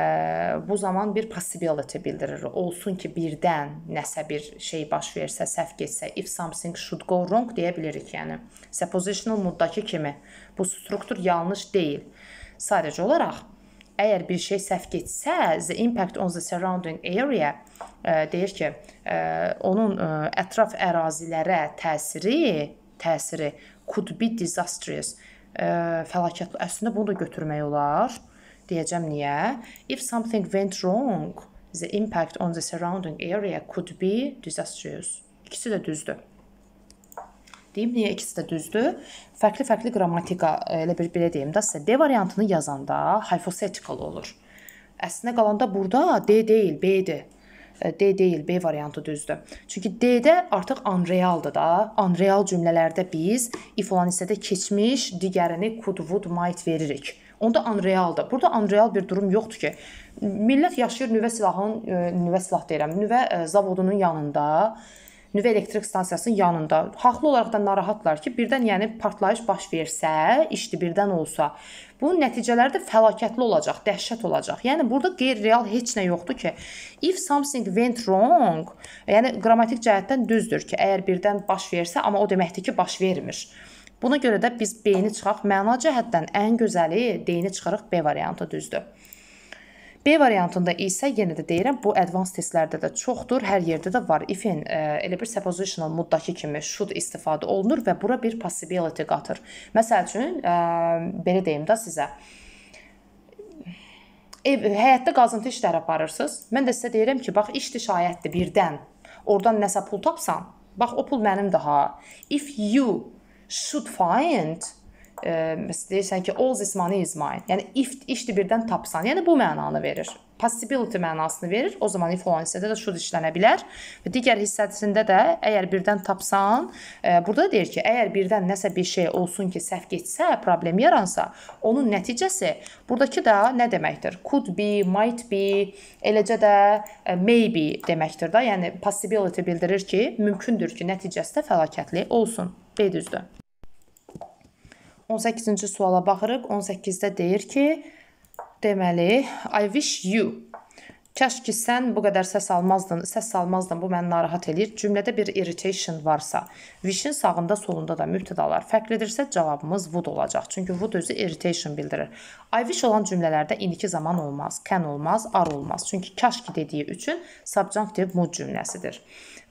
bu zaman bir possibility bildirir. Olsun ki, birdən nəsə bir şey baş versə, səhv getsə, if something should go wrong deyə bilərik, yəni. Suppositional mooddakı kimi bu struktur yanlış deyil. Sadəcə olaraq əgər bir şey səhv getsə, the impact on the surrounding area ə, e, deyir ki, ə, e, onun ə, e, ətraf ərazilərə təsiri, təsiri could be disastrous. Ə, fəlakətli. Əslində bunu da götürmək olar. Deyəcəm niyə? If something went wrong, the impact on the surrounding area could be disastrous. İkisi də düzdür deyim, niyə ikisi də düzdür? Fərqli-fərqli qrammatika e, elə bir belə deyim də, sizə D variantını yazanda hypothetical olur. Əslində qalanda burada D deyil, B-dir. E, D deyil, B variantı düzdür. Çünki D-də artıq unrealdır da. Unreal cümlələrdə biz if olan hissədə keçmiş digərini could, would, might veririk. Onda unrealdır. Burada unreal bir durum yoxdur ki, millət yaşayır nüvə silahının e, nüvə silah deyirəm, nüvə zavodunun yanında nüvə elektrik stansiyasının yanında. Haqlı olaraq da narahatlar ki, birdən yəni partlayış baş versə, işdi birdən olsa, bu nəticələr də fəlakətli olacaq, dəhşət olacaq. Yəni burada qeyri-real heç nə yoxdur ki, if something went wrong, yəni qrammatik cəhətdən düzdür ki, əgər birdən baş versə, amma o deməkdir ki, baş vermir. Buna görə də biz B-ni çıxaq, məna cəhətdən ən gözəli D-ni çıxarıq B variantı düzdür. B variantında isə yenə də deyirəm, bu advanced testlərdə də çoxdur, hər yerdə də var. If-in e, elə bir suppositional moddakı kimi should istifadə olunur və bura bir possibility qatır. Məsəl üçün, ə, e, belə deyim də sizə. Ev həyətdə qazıntı işləri aparırsınız. Mən də sizə deyirəm ki, bax işdi şayətdir birdən. Oradan nəsə pul tapsan, bax o pul mənimdir ha. If you should find deyirsən ki, all this money is mine. Yəni if işdi birdən tapsan, yəni bu mənanı verir. Possibility mənasını verir. O zaman if olan hissədə də should işlənə bilər və digər hissəsində də əgər birdən tapsan, e, burada deyir ki, əgər birdən nəsə bir şey olsun ki, səhv getsə, problem yaransa, onun nəticəsi buradakı da nə deməkdir? Could be, might be, eləcə də e, maybe deməkdir də. Yəni possibility bildirir ki, mümkündür ki, nəticəsi də fəlakətli olsun. B düzdür. 18-ci suala baxırıq. 18-də deyir ki, deməli, I wish you. Kəş ki, sən bu qədər səs almazdın, səs salmazdın, bu məni narahat eləyir. Cümlədə bir irritation varsa, wish-in sağında, solunda da mübtədalar fərqlidirsə, cavabımız would olacaq. Çünki would özü irritation bildirir. I wish olan cümlələrdə indiki zaman olmaz, can olmaz, are olmaz. Çünki kəş ki dediyi üçün subjunctive would cümləsidir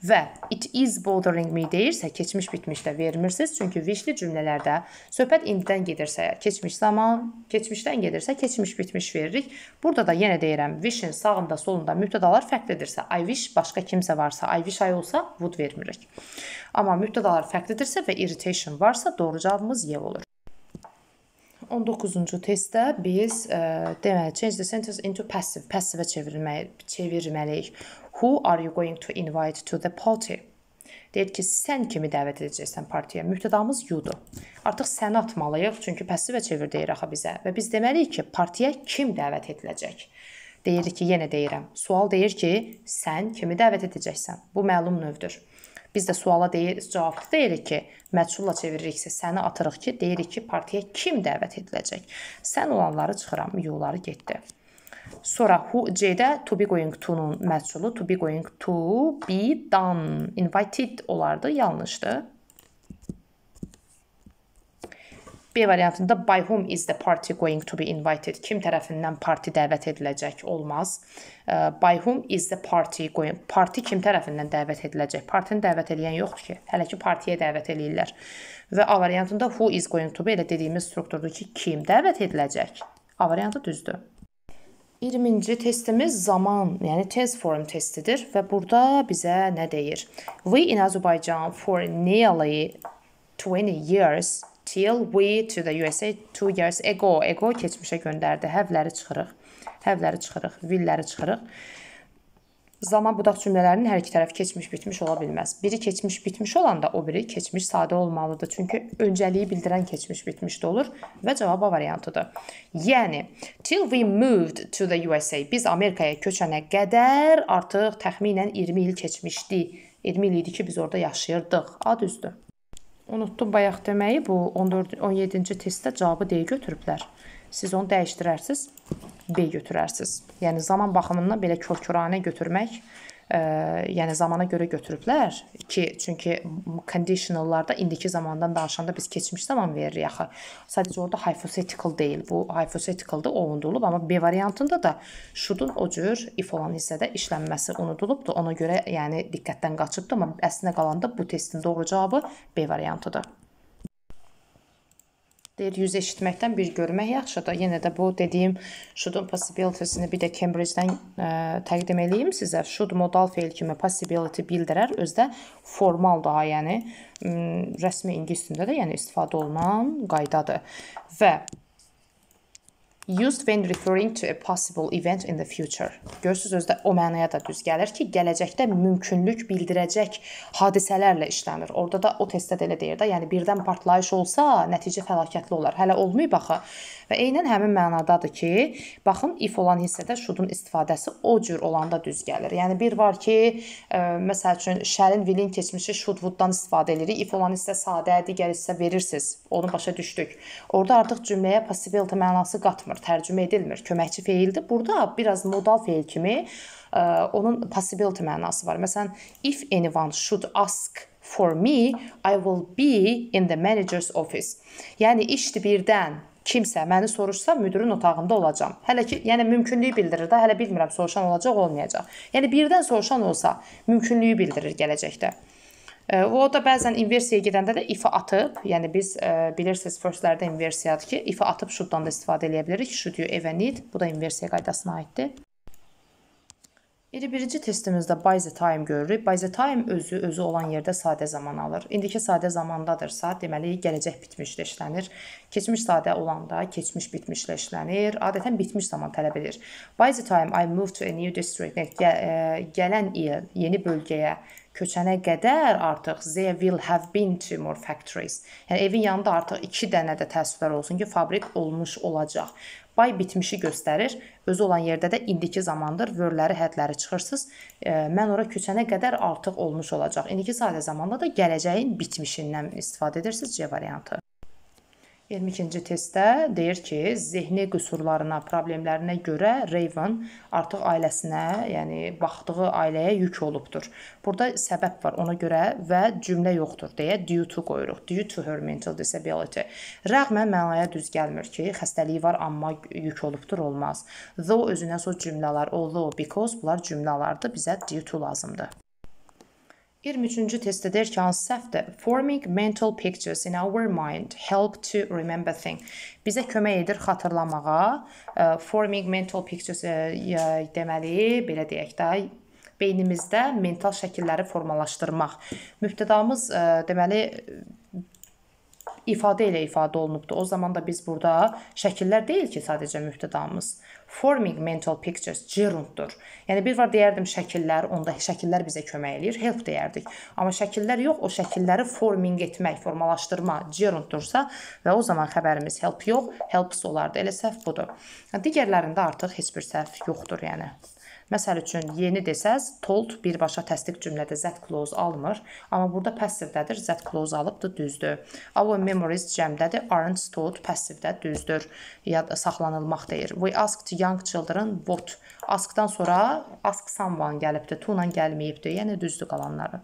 və it is bothering me deyirsə, keçmiş bitmişdə vermirsiniz. Çünki wishli cümlələrdə söhbət indidən gedirsə, keçmiş zaman, keçmişdən gedirsə, keçmiş bitmiş veririk. Burada da yenə deyirəm, wishin sağında, solunda mübtədalar fərqlidirsə, I wish başqa kimsə varsa, I wish I olsa would vermirik. Amma mübtədalar fərqlidirsə və irritation varsa, doğru cavabımız Y olur. 19-cu testdə biz ə, e, deməli change the sentence into passive, passivə çevirmək çevirməliyik. Who are you going to invite to the party? Deyir ki, sən kimi dəvət edəcəksən partiyaya. Mübtədamız you-dur. Artıq səni atmalıyıq, çünki passivə çevir deyir axı bizə və biz deməliyik ki, partiyə kim dəvət ediləcək? Deyir ki, yenə deyirəm. Sual deyir ki, sən kimi dəvət edəcəksən. Bu məlum növdür. Biz də suala deyir, cavabda deyirik ki, məçhulla çeviririksə səni atırıq ki, deyirik ki, partiyə kim dəvət ediləcək? Sən olanları çıxıram, you-ları getdi. Sonra who C-də to be going to-nun məhsulu to be going to be done. Invited olardı, yanlışdır. B variantında by whom is the party going to be invited? Kim tərəfindən parti dəvət ediləcək? Olmaz. By whom is the party going? Parti kim tərəfindən dəvət ediləcək? Partini dəvət edən yoxdur ki. Hələ ki partiyə dəvət eləyirlər. Və A variantında who is going to be elə dediyimiz strukturdur ki, kim dəvət ediləcək? A variantı düzdür. 20-ci testimiz zaman, yəni tense form testidir və burada bizə nə deyir? We in Azerbaijan for nearly 20 years till we to the USA 2 years ago. Ago keçmişə göndərdi. Həvləri çıxırıq. Həvləri çıxırıq, villəri çıxırıq. Zaman budaq cümlələrinin hər iki tərəfi keçmiş bitmiş ola bilməz. Biri keçmiş bitmiş olanda o biri keçmiş sadə olmalıdır. Çünki öncəliyi bildirən keçmiş bitmişdə olur və cavab A variantıdır. Yəni till we moved to the USA biz Amerikaya köçənə qədər artıq təxminən 20 il keçmişdi. 20 il idi ki biz orada yaşayırdıq. A düzdür. Unutdum bayaq deməyi bu 14 17-ci testdə cavabı deyə götürüblər. Siz onu dəyişdirərsiniz. B götürərsiniz. Yəni zaman baxımından belə kök-köranə götürmək ə, e, yəni zamana görə götürüblər ki, çünki conditionallarda indiki zamandan danışanda biz keçmiş zaman veririk axı. Sadəcə orada hypothetical deyil. Bu hypotheticalda o unudulub, amma B variantında da şudun o cür if olan hissədə işlənməsi unudulubdu. Ona görə yəni diqqətdən qaçıbdı, amma əslində qalanda bu testin doğru cavabı B variantıdır. Deyir, yüz eşitməkdən bir görmək yaxşıdır. Yenə də bu dediyim should-un possibility-sini bir də Cambridge-dən ə, e, təqdim eləyim sizə. Should modal feil kimi possibility bildirər, özdə formal daha, yəni ə, rəsmi ingilis dilində də yəni istifadə olunan qaydadır. Və Used when referring to a possible event in the future. Görürsüz özdə o mənaya da düz gəlir ki, gələcəkdə mümkünlük bildirəcək hadisələrlə işlənir. Orada da o testdə də elə deyir də, yəni birdən partlayış olsa, nəticə fəlakətli olar. Hələ olmayıb axı. Və eynən həmin mənadadır ki, baxın if olan hissədə şudun istifadəsi o cür olanda düz gəlir. Yəni bir var ki, ə, e, məsəl üçün şəlin vilin keçmişi should would-dan istifadə edirik. If olan hissə sadə, digər hissə verirsiniz. Onu başa düşdük. Orda artıq cümləyə possibility mənası qatmır, tərcümə edilmir. Köməkçi feildir. Burada biraz modal feil kimi ə, e, onun possibility mənası var. Məsələn, if anyone should ask for me, I will be in the manager's office. Yəni iş birdən kimsə məni soruşsa müdirin otağında olacam. Hələ ki, yəni mümkünlüyü bildirir də, hələ bilmirəm soruşan olacaq, olmayacaq. Yəni birdən soruşan olsa mümkünlüyü bildirir gələcəkdə. E, o da bəzən inversiyaya gedəndə də if-i atıb, yəni biz ə, e, bilirsiniz first-lərdə inversiyadır ki, if-i atıb should-dan da istifadə edə bilirik. Should you ever need, bu da inversiya qaydasına aiddir. İndi birinci testimizdə by the time görürük. By the time özü özü olan yerdə sadə zaman alır. İndiki sadə zamandadırsa, deməli gələcək bitmişlə işlənir. Keçmiş sadə olanda keçmiş bitmişlə işlənir. Adətən bitmiş zaman tələb edir. By the time I moved to a new district, e, gələn il yeni bölgəyə köçənə qədər artıq there will have been two more factories. Yəni evin yanında artıq 2 dənə də təəssüflər olsun ki, fabrik olmuş olacaq by bitmişi göstərir. Özü olan yerdə də indiki zamandır vörləri, hədləri çıxırsınız. E, mən ora köçənə qədər artıq olmuş olacaq. İndiki sadə zamanda da gələcəyin bitmişindən istifadə edirsiniz C variantı. 22-ci testdə deyir ki, zehni qüsurlarına, problemlərinə görə Raven artıq ailəsinə, yəni baxdığı ailəyə yük olubdur. Burada səbəb var ona görə və cümlə yoxdur deyə due to qoyuruq. Due to her mental disability. Rəğmən mənaya düz gəlmir ki, xəstəliyi var amma yük olubdur olmaz. Though özünə so cümlələr, although, because bunlar cümlələrdir, bizə due to lazımdır. 23-cü testdə deyir ki, hansı səhvdir? Forming mental pictures in our mind help to remember thing. Bizə kömək edir xatırlamağa. E, forming mental pictures e, deməli, belə deyək də, beynimizdə mental şəkilləri formalaşdırmaq. Mübtədamız e, deməli ifadə ilə ifadə olunubdur. O zaman da biz burada şəkillər deyil ki, sadəcə mübtədamız. Forming mental pictures gerunddur. Yəni bir var deyərdim şəkillər, onda şəkillər bizə kömək eləyir, help deyərdik. Amma şəkillər yox, o şəkilləri forming etmək, formalaşdırma gerundursa və o zaman xəbərimiz help yox, helps olardı. Elə səhv budur. Digərlərində artıq heç bir səhv yoxdur, yəni. Məsəl üçün yeni desəz, told birbaşa təsdiq cümlədə that clause almır, amma burada passivdədir, that clause alıbdı, düzdür. Our memories cəmdədir, aren't stored passivdə düzdür. Yad saxlanılmaq deyir. We asked young children what. Ask-dan sonra ask someone gəlibdi, to-la gəlməyibdi. Yəni düzdür qalanları.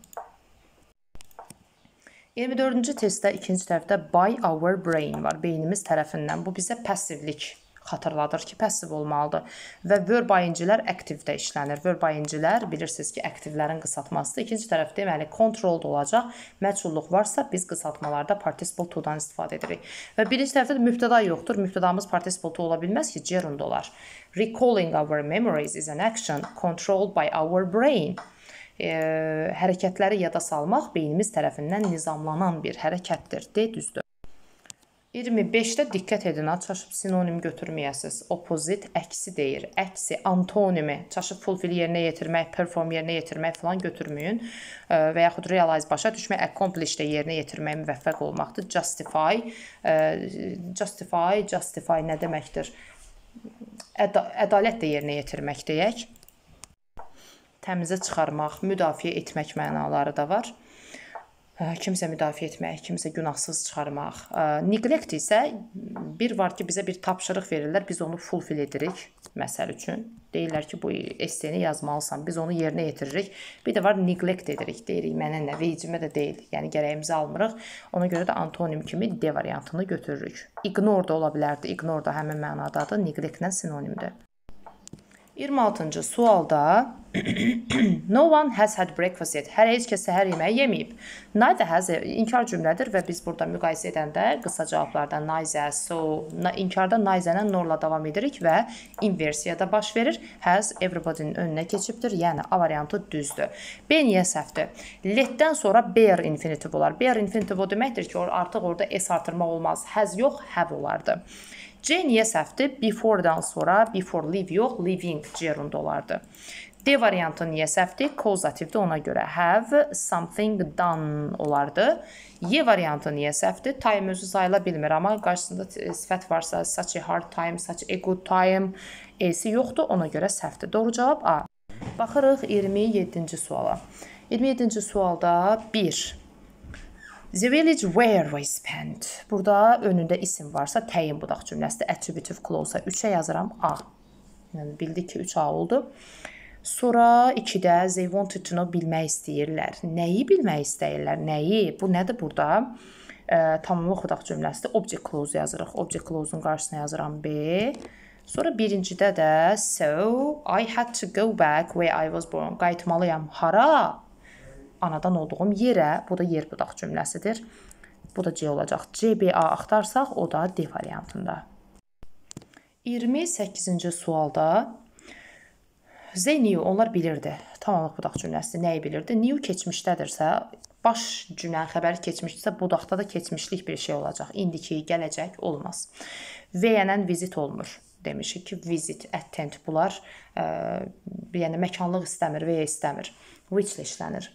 24-cü testdə ikinci tərəfdə by our brain var. Beynimiz tərəfindən. Bu bizə passivlik xatırladır ki, passiv olmalıdır. Və verb ing-lər aktivdə işlənir. Verb ing-lər bilirsiniz ki, aktivlərin qısaltmasıdır. İkinci tərəf deməli yəni controlled olacaq. Məçulluq varsa biz qısaltmalarda participle to-dan istifadə edirik. Və birinci tərəfdə də mübtəda yoxdur. Mübtədamız participle to ola bilməz ki, gerund olar. Recalling our memories is an action controlled by our brain e, hərəkətləri yada salmaq beynimiz tərəfindən nizamlanan bir hərəkətdir. D düzdür. 25-də diqqət edin, çaşıb sinonim götürməyəsiz. Opposite əksi deyir. Əksi, antonimi, çaşıb fulfill yerinə yetirmək, perform yerinə yetirmək falan götürməyin e, və yaxud realize başa düşmək, accomplish də yerinə yetirməyə müvəffəq olmaqdır. Justify, e, justify, justify nə deməkdir? Əda ədalət də yerinə yetirmək deyək. Təmizə çıxarmaq, müdafiə etmək mənaları da var. Hə, kimsə müdafiə etmək, kimsə günahsız çıxarmaq. Hə, neglect isə bir var ki, bizə bir tapşırıq verirlər, biz onu fulfill edirik, məsəl üçün. Deyirlər ki, bu esseni yazmalısan, biz onu yerinə yetiririk. Bir də var neglect edirik, deyirik mənə nə, vecimə də deyil. Yəni gərəyimizi almırıq. Ona görə də antonim kimi D variantını götürürük. Ignore da ola bilərdi. Ignore da həmin mənadadır, neglect-lə sinonimdir. 26-cı sualda no one has had breakfast yet. Hələ heç kəs səhər yeməyi yeməyib. Neither has e, inkar cümlədir və biz burada müqayisə edəndə qısa cavablardan neither, so, inkarda neither-lə nor-la davam edirik və inversiyada baş verir. Has everybody-nin önünə keçibdir. Yəni A variantı düzdür. B niyə səhvdir? Let-dən sonra bear infinitive olar. Bear infinitive o deməkdir ki, artıq orada s artırmaq olmaz. Has yox, have olardı. C niyə səhvdir? Before-dan sonra before leave yox, leaving gerund olardı. D variantı niyə səhvdir? Kozativdir, ona görə have something done olardı. Y variantı niyə səhvdir? Time özü sayıla bilmir, amma qarşısında e, sifət varsa such a hard time, such a good time e-si yoxdur, ona görə səhvdir. Doğru cavab A. Baxırıq 27-ci suala. 27-ci sualda 1 The village where we spent. Burada önündə isim varsa təyin budaq cümləsidir. Attributive clause-a 3-ə yazıram A. Yəni bildik ki, 3 A oldu. Sonra 2-də they wanted to know bilmək istəyirlər. Nəyi bilmək istəyirlər? Nəyi? Bu nədir burada? Ə, tamamlıq odaq cümləsidir. Object clause yazırıq. Object clause-un qarşısına yazıram B. Sonra birincidə də so I had to go back where I was born. Qayıtmalıyam. Hara? Anadan olduğum yerə. Bu da yer budaq cümləsidir. Bu da C olacaq. CBA axtarsaq o da D variantında. 28-ci sualda Z new onlar bilirdi. Tam olaraq budaq cümləsi nəyi bilirdi? New keçmişdədirsə, baş cümlənin xəbəri keçmişdirsə, budaqda da keçmişlik bir şey olacaq. İndiki, gələcək olmaz. Vəyənən vizit olmur demişik ki, visit, attend bunlar, ə, e, yəni məkanlıq istəmir və ya istəmir. Which ilə işlənir.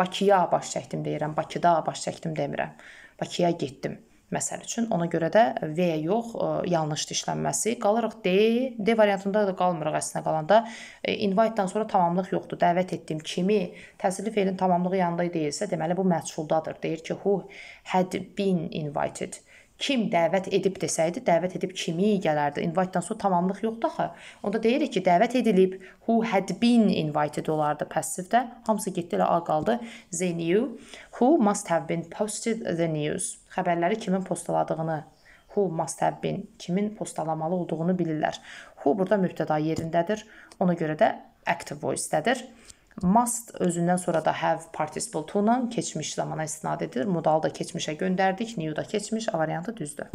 Bakıya baş çəkdim deyirəm, Bakıda baş çəkdim demirəm. Bakıya getdim. Məsəl üçün ona görə də V-yə yox, e, yanlış dişlənməsi. Qalırıq D, D variantında da qalmırıq əslində qalanda. E, invite-dan sonra tamamlıq yoxdur. Dəvət etdim kimi təsirli feilin tamamlığı yanında deyilsə, deməli bu məçhuldadır. Deyir ki, who had been invited kim dəvət edib desəydi, dəvət edib kimi gələrdi. Invite-dan sonra tamamlıq yoxdur axı. Onda deyirik ki, dəvət edilib, who had been invited olardı passivdə. Hamısı getdi elə A qaldı. They knew who must have been posted the news. Xəbərləri kimin postaladığını who must have been kimin postalamalı olduğunu bilirlər. Who burada mübtəda yerindədir. Ona görə də active voice-dədir. Must özündən sonra da have participle to-la keçmiş zamana istinad edilir. Modal da keçmişə göndərdik, new da keçmiş, A variantı düzdür.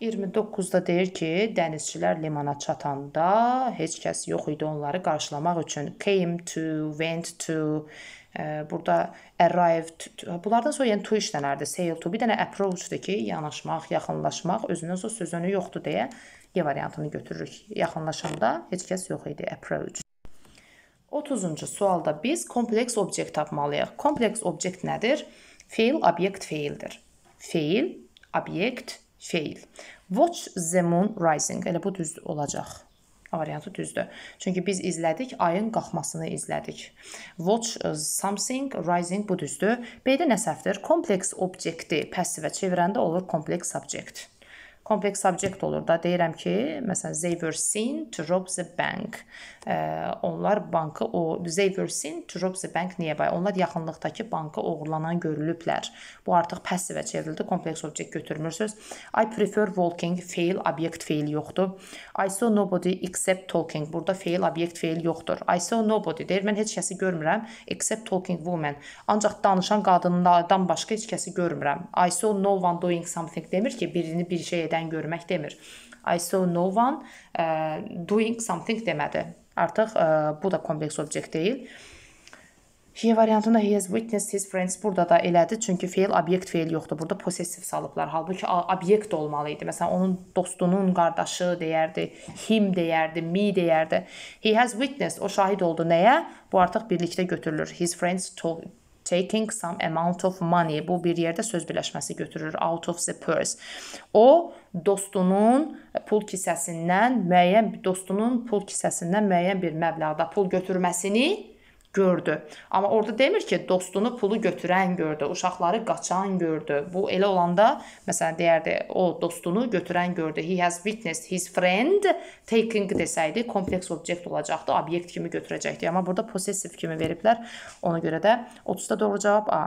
29-da deyir ki, dənizçilər limana çatanda heç kəs yox idi onları qarşılamaq üçün. Came to, went to, e, burada arrived. To, bunlardan sonra yəni to işlənərdi. Sail to, bir dənə approach-dur ki, yanaşmaq, yaxınlaşmaq, özündən sonra söz önü yoxdur deyə Y variantını götürürük. Yaxınlaşanda heç kəs yox idi, approach. 30-cu sualda biz kompleks obyekt tapmalıyıq. Kompleks obyekt nədir? Feil obyekt feildir. Feil obyekt feil. Watch the moon rising. Elə bu düz olacaq. A variantı düzdür. Çünki biz izlədik, ayın qalxmasını izlədik. Watch something rising bu düzdür. B-də nə səhvdir? Kompleks obyekti passivə çevirəndə olur kompleks subject kompleks obyekt olur da. Deyirəm ki, məsələn, they were seen to rob the bank. Ə, onlar bankı o they were seen to rob the bank nearby. Onlar yaxınlıqdakı bankı oğurlanan görülüblər. Bu artıq passivə çevrildi. Kompleks obyekt götürmürsüz. I prefer walking fail obyekt feil yoxdur. I saw nobody except talking. Burada feil, obyekt feil yoxdur. I saw nobody deyir. Mən heç kəsi görmürəm except talking woman. Ancaq danışan qadınlardan başqa heç kəsi görmürəm. I saw no one doing something demir ki, birini bir şey edən görmək demir. I saw no one uh, doing something demədi. Artıq uh, bu da kompleks obyekt deyil. He variantında he has witnessed his friends burada da elədir. Çünki feil obyekt feil yoxdur. Burada possessiv salıblar. Halbuki obyekt olmalı idi. Məsələn, onun dostunun qardaşı deyərdi, him deyərdi, me deyərdi. He has witnessed o şahid oldu nəyə? Bu artıq birlikdə götürülür. His friends told taking some amount of money. Bu bir yerdə söz birləşməsi götürür out of the purse. O dostunun pul kisəsindən müəyyən dostunun pul kisəsindən müəyyən bir məbləğdə pul götürməsini gördü. Amma orada demir ki, dostunu pulu götürən gördü, uşaqları qaçan gördü. Bu elə olanda məsələn deyərdi, o dostunu götürən gördü. He has witnessed his friend taking desəydi, kompleks obyekt olacaqdı, obyekt kimi götürəcəkdi. Amma burada possessive kimi veriblər. Ona görə də 30-da doğru cavab A.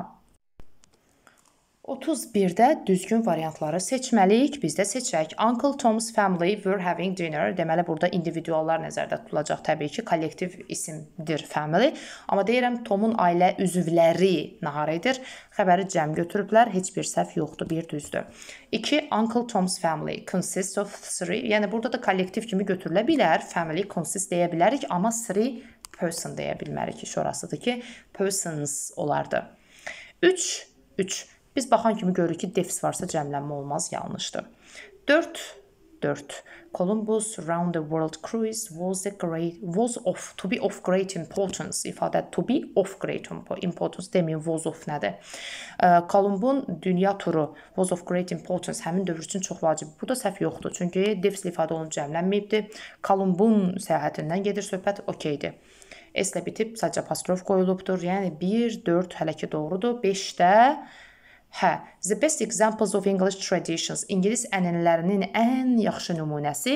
31-də düzgün variantları seçməliyik. Biz də seçək. Uncle Tom's family were having dinner. Deməli burada individuallar nəzərdə tutulacaq. Təbii ki, kollektiv isimdir family. Amma deyirəm Tom'un ailə üzvləri nahar edir. Xəbəri cəm götürüblər. Heç bir səhv yoxdur, bir düzdür. 2. Uncle Tom's family consists of 3. Yəni burada da kollektiv kimi götürülə bilər. Family consists deyə bilərik, amma 3 person deyə bilmərik ki, şorasıdır ki, persons olardı. 3 3 Biz baxan kimi görürük ki, defis varsa cəmlənmə olmaz, yanlışdır. 4 4. Columbus round the world cruise was a great was of to be of great importance ifadə to be of great importance deməyin was of nədir? Kolumbun dünya turu was of great importance həmin dövr üçün çox vacib. Bu da səhv yoxdur. Çünki defisli ifadə olunub cəmlənməyibdi. Kolumbun səyahətindən gedir söhbət. Okeydir. S-lə bitib sadəcə apostrof qoyulubdur. Yəni 1 4 hələ ki doğrudur. 5-də Hə, the best examples of English traditions, ingilis ənənələrinin ən yaxşı nümunəsi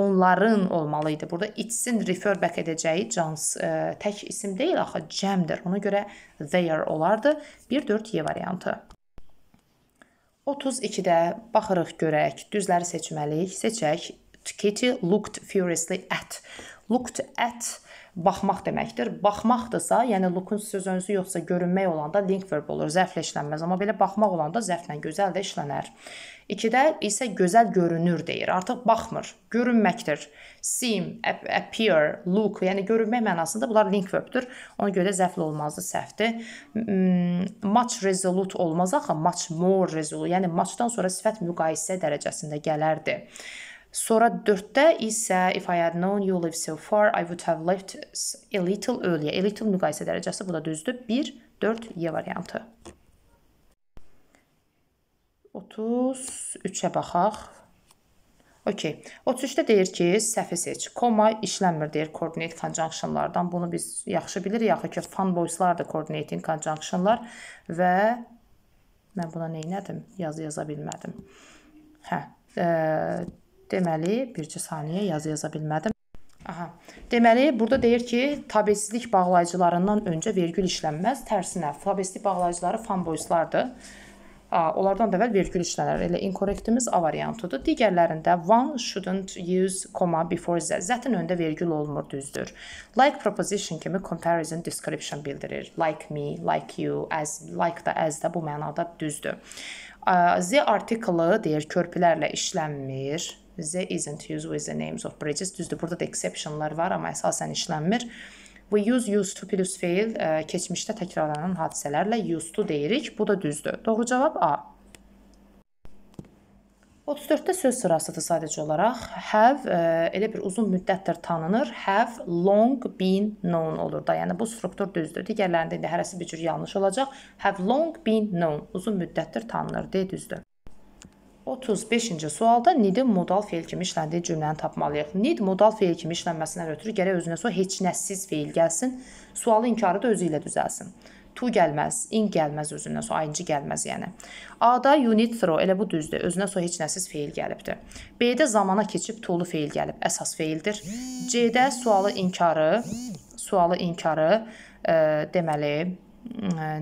onların olmalı idi. Burada it's-in refer back edəcəyi Johns ə, e, tək isim deyil axı, cəmdir. Ona görə there olardı. 1-4-Y variantı. 32-də baxırıq görək, düzləri seçməliyik. Seçək. Katie looked furiously at. Looked at baxmaq deməkdir. Baxmaqdırsa, yəni lookun söz özü yoxsa görünmək olanda link verb olur, zərflə işlənməz, amma belə baxmaq olanda zərflə gözəl də işlənər. 2-də isə gözəl görünür deyir. Artıq baxmır, görünməkdir. Seem, appear, look, yəni görünmək mənasında bunlar link verbdir. Ona görə də zəfl olmazdı, səhvdir. Hmm, much resolute olmaz axı, much more resolute, yəni much-dan sonra sifət müqayisə dərəcəsində gələrdi. Sonra 4-də isə if I had known you live so far, I would have left a little earlier. A little müqayisə dərəcəsi bu da düzdür. 1 4 Y variantı. 33-ə baxaq. Okay. 33-də deyir ki, səhvi seç. Koma işlənmir deyir coordinate conjunctionlardan. Bunu biz yaxşı bilirik. Yaxı ki, fanboyslardır coordinating conjunctionlar və mən buna nə etdim? Yazı yaza bilmədim. Hə. Ə, Deməli, bircə saniyə yazı yaza bilmədim. Aha. Deməli, burada deyir ki, tabelsizlik bağlayıcılarından öncə vergül işlənməz. Tərsinə, tabelsizlik bağlayıcıları fanboyslardır. Onlardan da əvvəl vergül işlənər. Elə incorrectimiz A variantıdır. Digərlərində one shouldn't use comma before z. Zətin önündə vergül olmur, düzdür. Like proposition kimi comparison description bildirir. Like me, like you, as, like da, as da bu mənada düzdür. Z artiklı deyir körpülərlə işlənmir the isn't used with the names of bridges. Düzdür, burada da exceptionlar var, amma əsasən işlənmir. We use used to plus fail keçmişdə e, təkrarlanan hadisələrlə used to deyirik. Bu da düzdür. Doğru cavab A. 34-də söz sırasıdır sadəcə olaraq. Have e, elə bir uzun müddətdir tanınır. Have long been known olur da. Yəni bu struktur düzdür. Digərlərində indi hərəsi bir cür yanlış olacaq. Have long been known uzun müddətdir tanınır deyə düzdür. 35-ci sualda need-in modal feil kimi işləndiyi cümləni tapmalıyıq. Need modal feil kimi işlənməsindən ötürü gərək özünə sonra heç nəssiz feil gəlsin, sualı inkarı da özü ilə düzəlsin. To gəlməz, in gəlməz özündən sonra, ing gəlməz yəni. A-da you need throw, elə bu düzdür, özünə sonra heç nəssiz feil gəlibdir. B-də zamana keçib to-lu feil gəlib, əsas feildir. C-də sualı inkarı, sualı inkarı, e, deməli,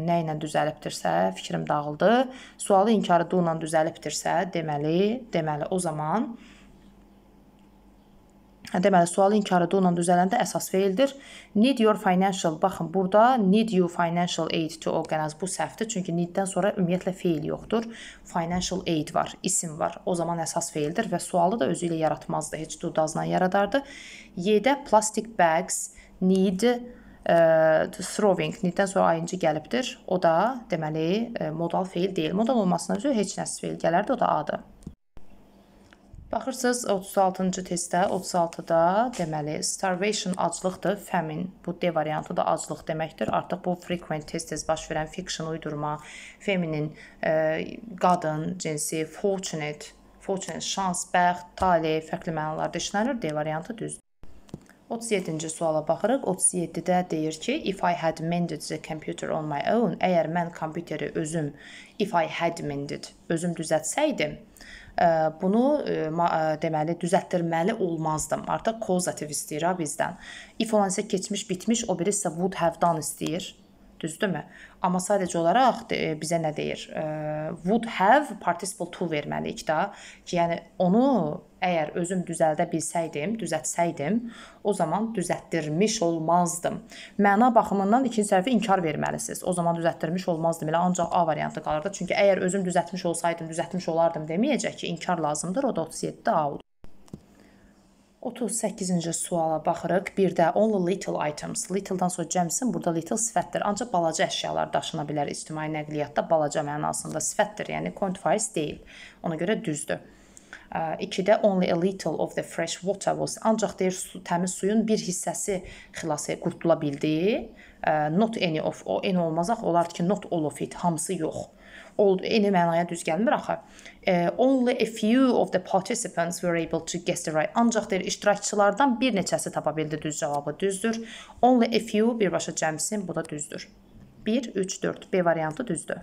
nə ilə düzəlibdirsə, fikrim dağıldı. Sualı inkarı do ilə düzəlibdirsə, deməli, deməli o zaman hə, deməli sualı inkarı do ilə düzələndə əsas feildir. Need your financial baxın burada need you financial aid to organize bu səhvdir. Çünki need-dən sonra ümumiyyətlə feil yoxdur. Financial aid var, isim var. O zaman əsas feildir və sualı da özü ilə yaratmazdı. Heç do does-la yaradardı. Y-də plastic bags need Sroving niddən sonra ing gəlibdir. O da deməli e, modal feil deyil. Modal olmasına üzrə heç nəsb feil gələrdi, o da a-dır. Baxırsınız 36-cı testdə 36-da deməli starvation aclıqdır, famine. Bu D variantı da aclıq deməkdir. Artıq bu frequent tez-tez baş verən fiction uydurma, feminin, e, qadın cinsi, fortunate, fortunate şans, bəxt, taley fərqli mənalarda işlənir. D variantı düzdür. 37-ci suala baxırıq. 37-də deyir ki, if I had mended the computer on my own, əgər mən kompüteri özüm if I had mended özüm düzəltsəydim, e, bunu e, e, deməli düzəltdirməli olmazdım. Artıq causative istəyir ha bizdən. If olan isə keçmiş, bitmiş, o biri isə would have done istəyir. Düzdürmü? Amma sadəcə olaraq e, bizə nə deyir? E, would have participle to verməliyik də ki, yəni onu əgər özüm düzəldə bilsəydim, düzəltsəydim, o zaman düzəltdirmiş olmazdım. Məna baxımından ikinci sərfi inkar verməlisiniz. O zaman düzəltdirmiş olmazdım. Elə ancaq A variantı qalırdı. Çünki əgər özüm düzəltmiş olsaydım, düzəltmiş olardım deməyəcək ki, inkar lazımdır. O da 37-də A-dır. 38-ci suala baxırıq. Bir də only little items. Little-dan sonra cəmsin, burada little sifətdir. Ancaq balaca əşyalar daşına bilər ictimai nəqliyyatda balaca mənasında sifətdir, yəni quantifiers deyil. Ona görə düzdür. 2-də only a little of the fresh water was ancaq deyir su, təmiz suyun bir hissəsi xilas e, qurtula bildi. Not any of o en olmazaq olardı ki, not all of it, hamısı yox. Old eyni mənaya düz gəlmir axı. Only a few of the participants were able to guess the right. Ancaq deyir iştirakçılardan bir neçəsi tapa bildi düz cavabı. Düzdür. Only a few birbaşa cəmsin, bu da düzdür. 1 3 4 B variantı düzdür.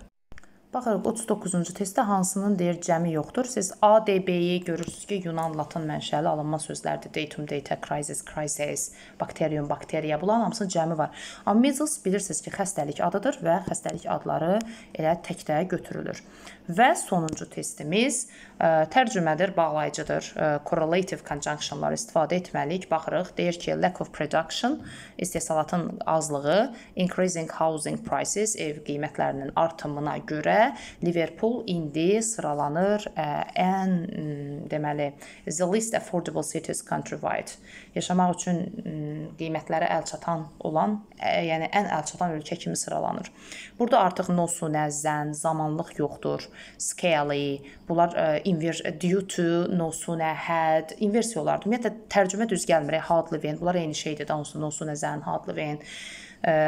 Baxırıq 39-cu testdə hansının deyir cəmi yoxdur. Siz A, D, B-yi e görürsüz ki, Yunan latın mənşəli alınma sözlərdir. Datum, data, crisis, crisis, bakterium, bakteriya. Bunların hamısının cəmi var. Amma measles bilirsiniz ki, xəstəlik adıdır və xəstəlik adları elə təkdə götürülür. Və sonuncu testimiz ə, e, tərcümədir, bağlayıcıdır. Ə, e, correlative conjunctionlar istifadə etməliyik. Baxırıq, deyir ki, lack of production, istehsalatın azlığı, increasing housing prices, ev qiymətlərinin artımına görə Liverpool indi sıralanır ən deməli the least affordable cities countrywide. Yaşamaq üçün qiymətlərə əlçatan olan, yəni ən əlçatan ölkə kimi sıralanır. Burada artıq nosu nəzən, zamanlıq yoxdur. Scaly, bunlar inver due to nosunə had inversiyalardır. Ümumiyyətlə tərcümə düz gəlmir. Hadlı ven, bunlar eyni şeydir. Dansu nosunə zən, hadlı ven.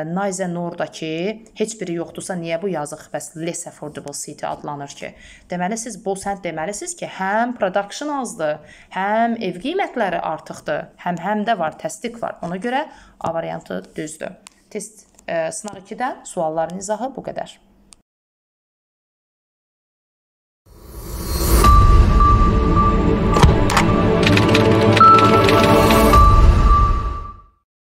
Naizen orada ki, heç biri yoxdursa niyə bu yazıq bəs less affordable city adlanır ki? Deməli siz bu sənd deməlisiniz ki, həm production azdır, həm ev qiymətləri artıqdır, həm həm də var, təsdiq var. Ona görə A variantı düzdür. Test ə, sınaq 2-də sualların izahı bu qədər.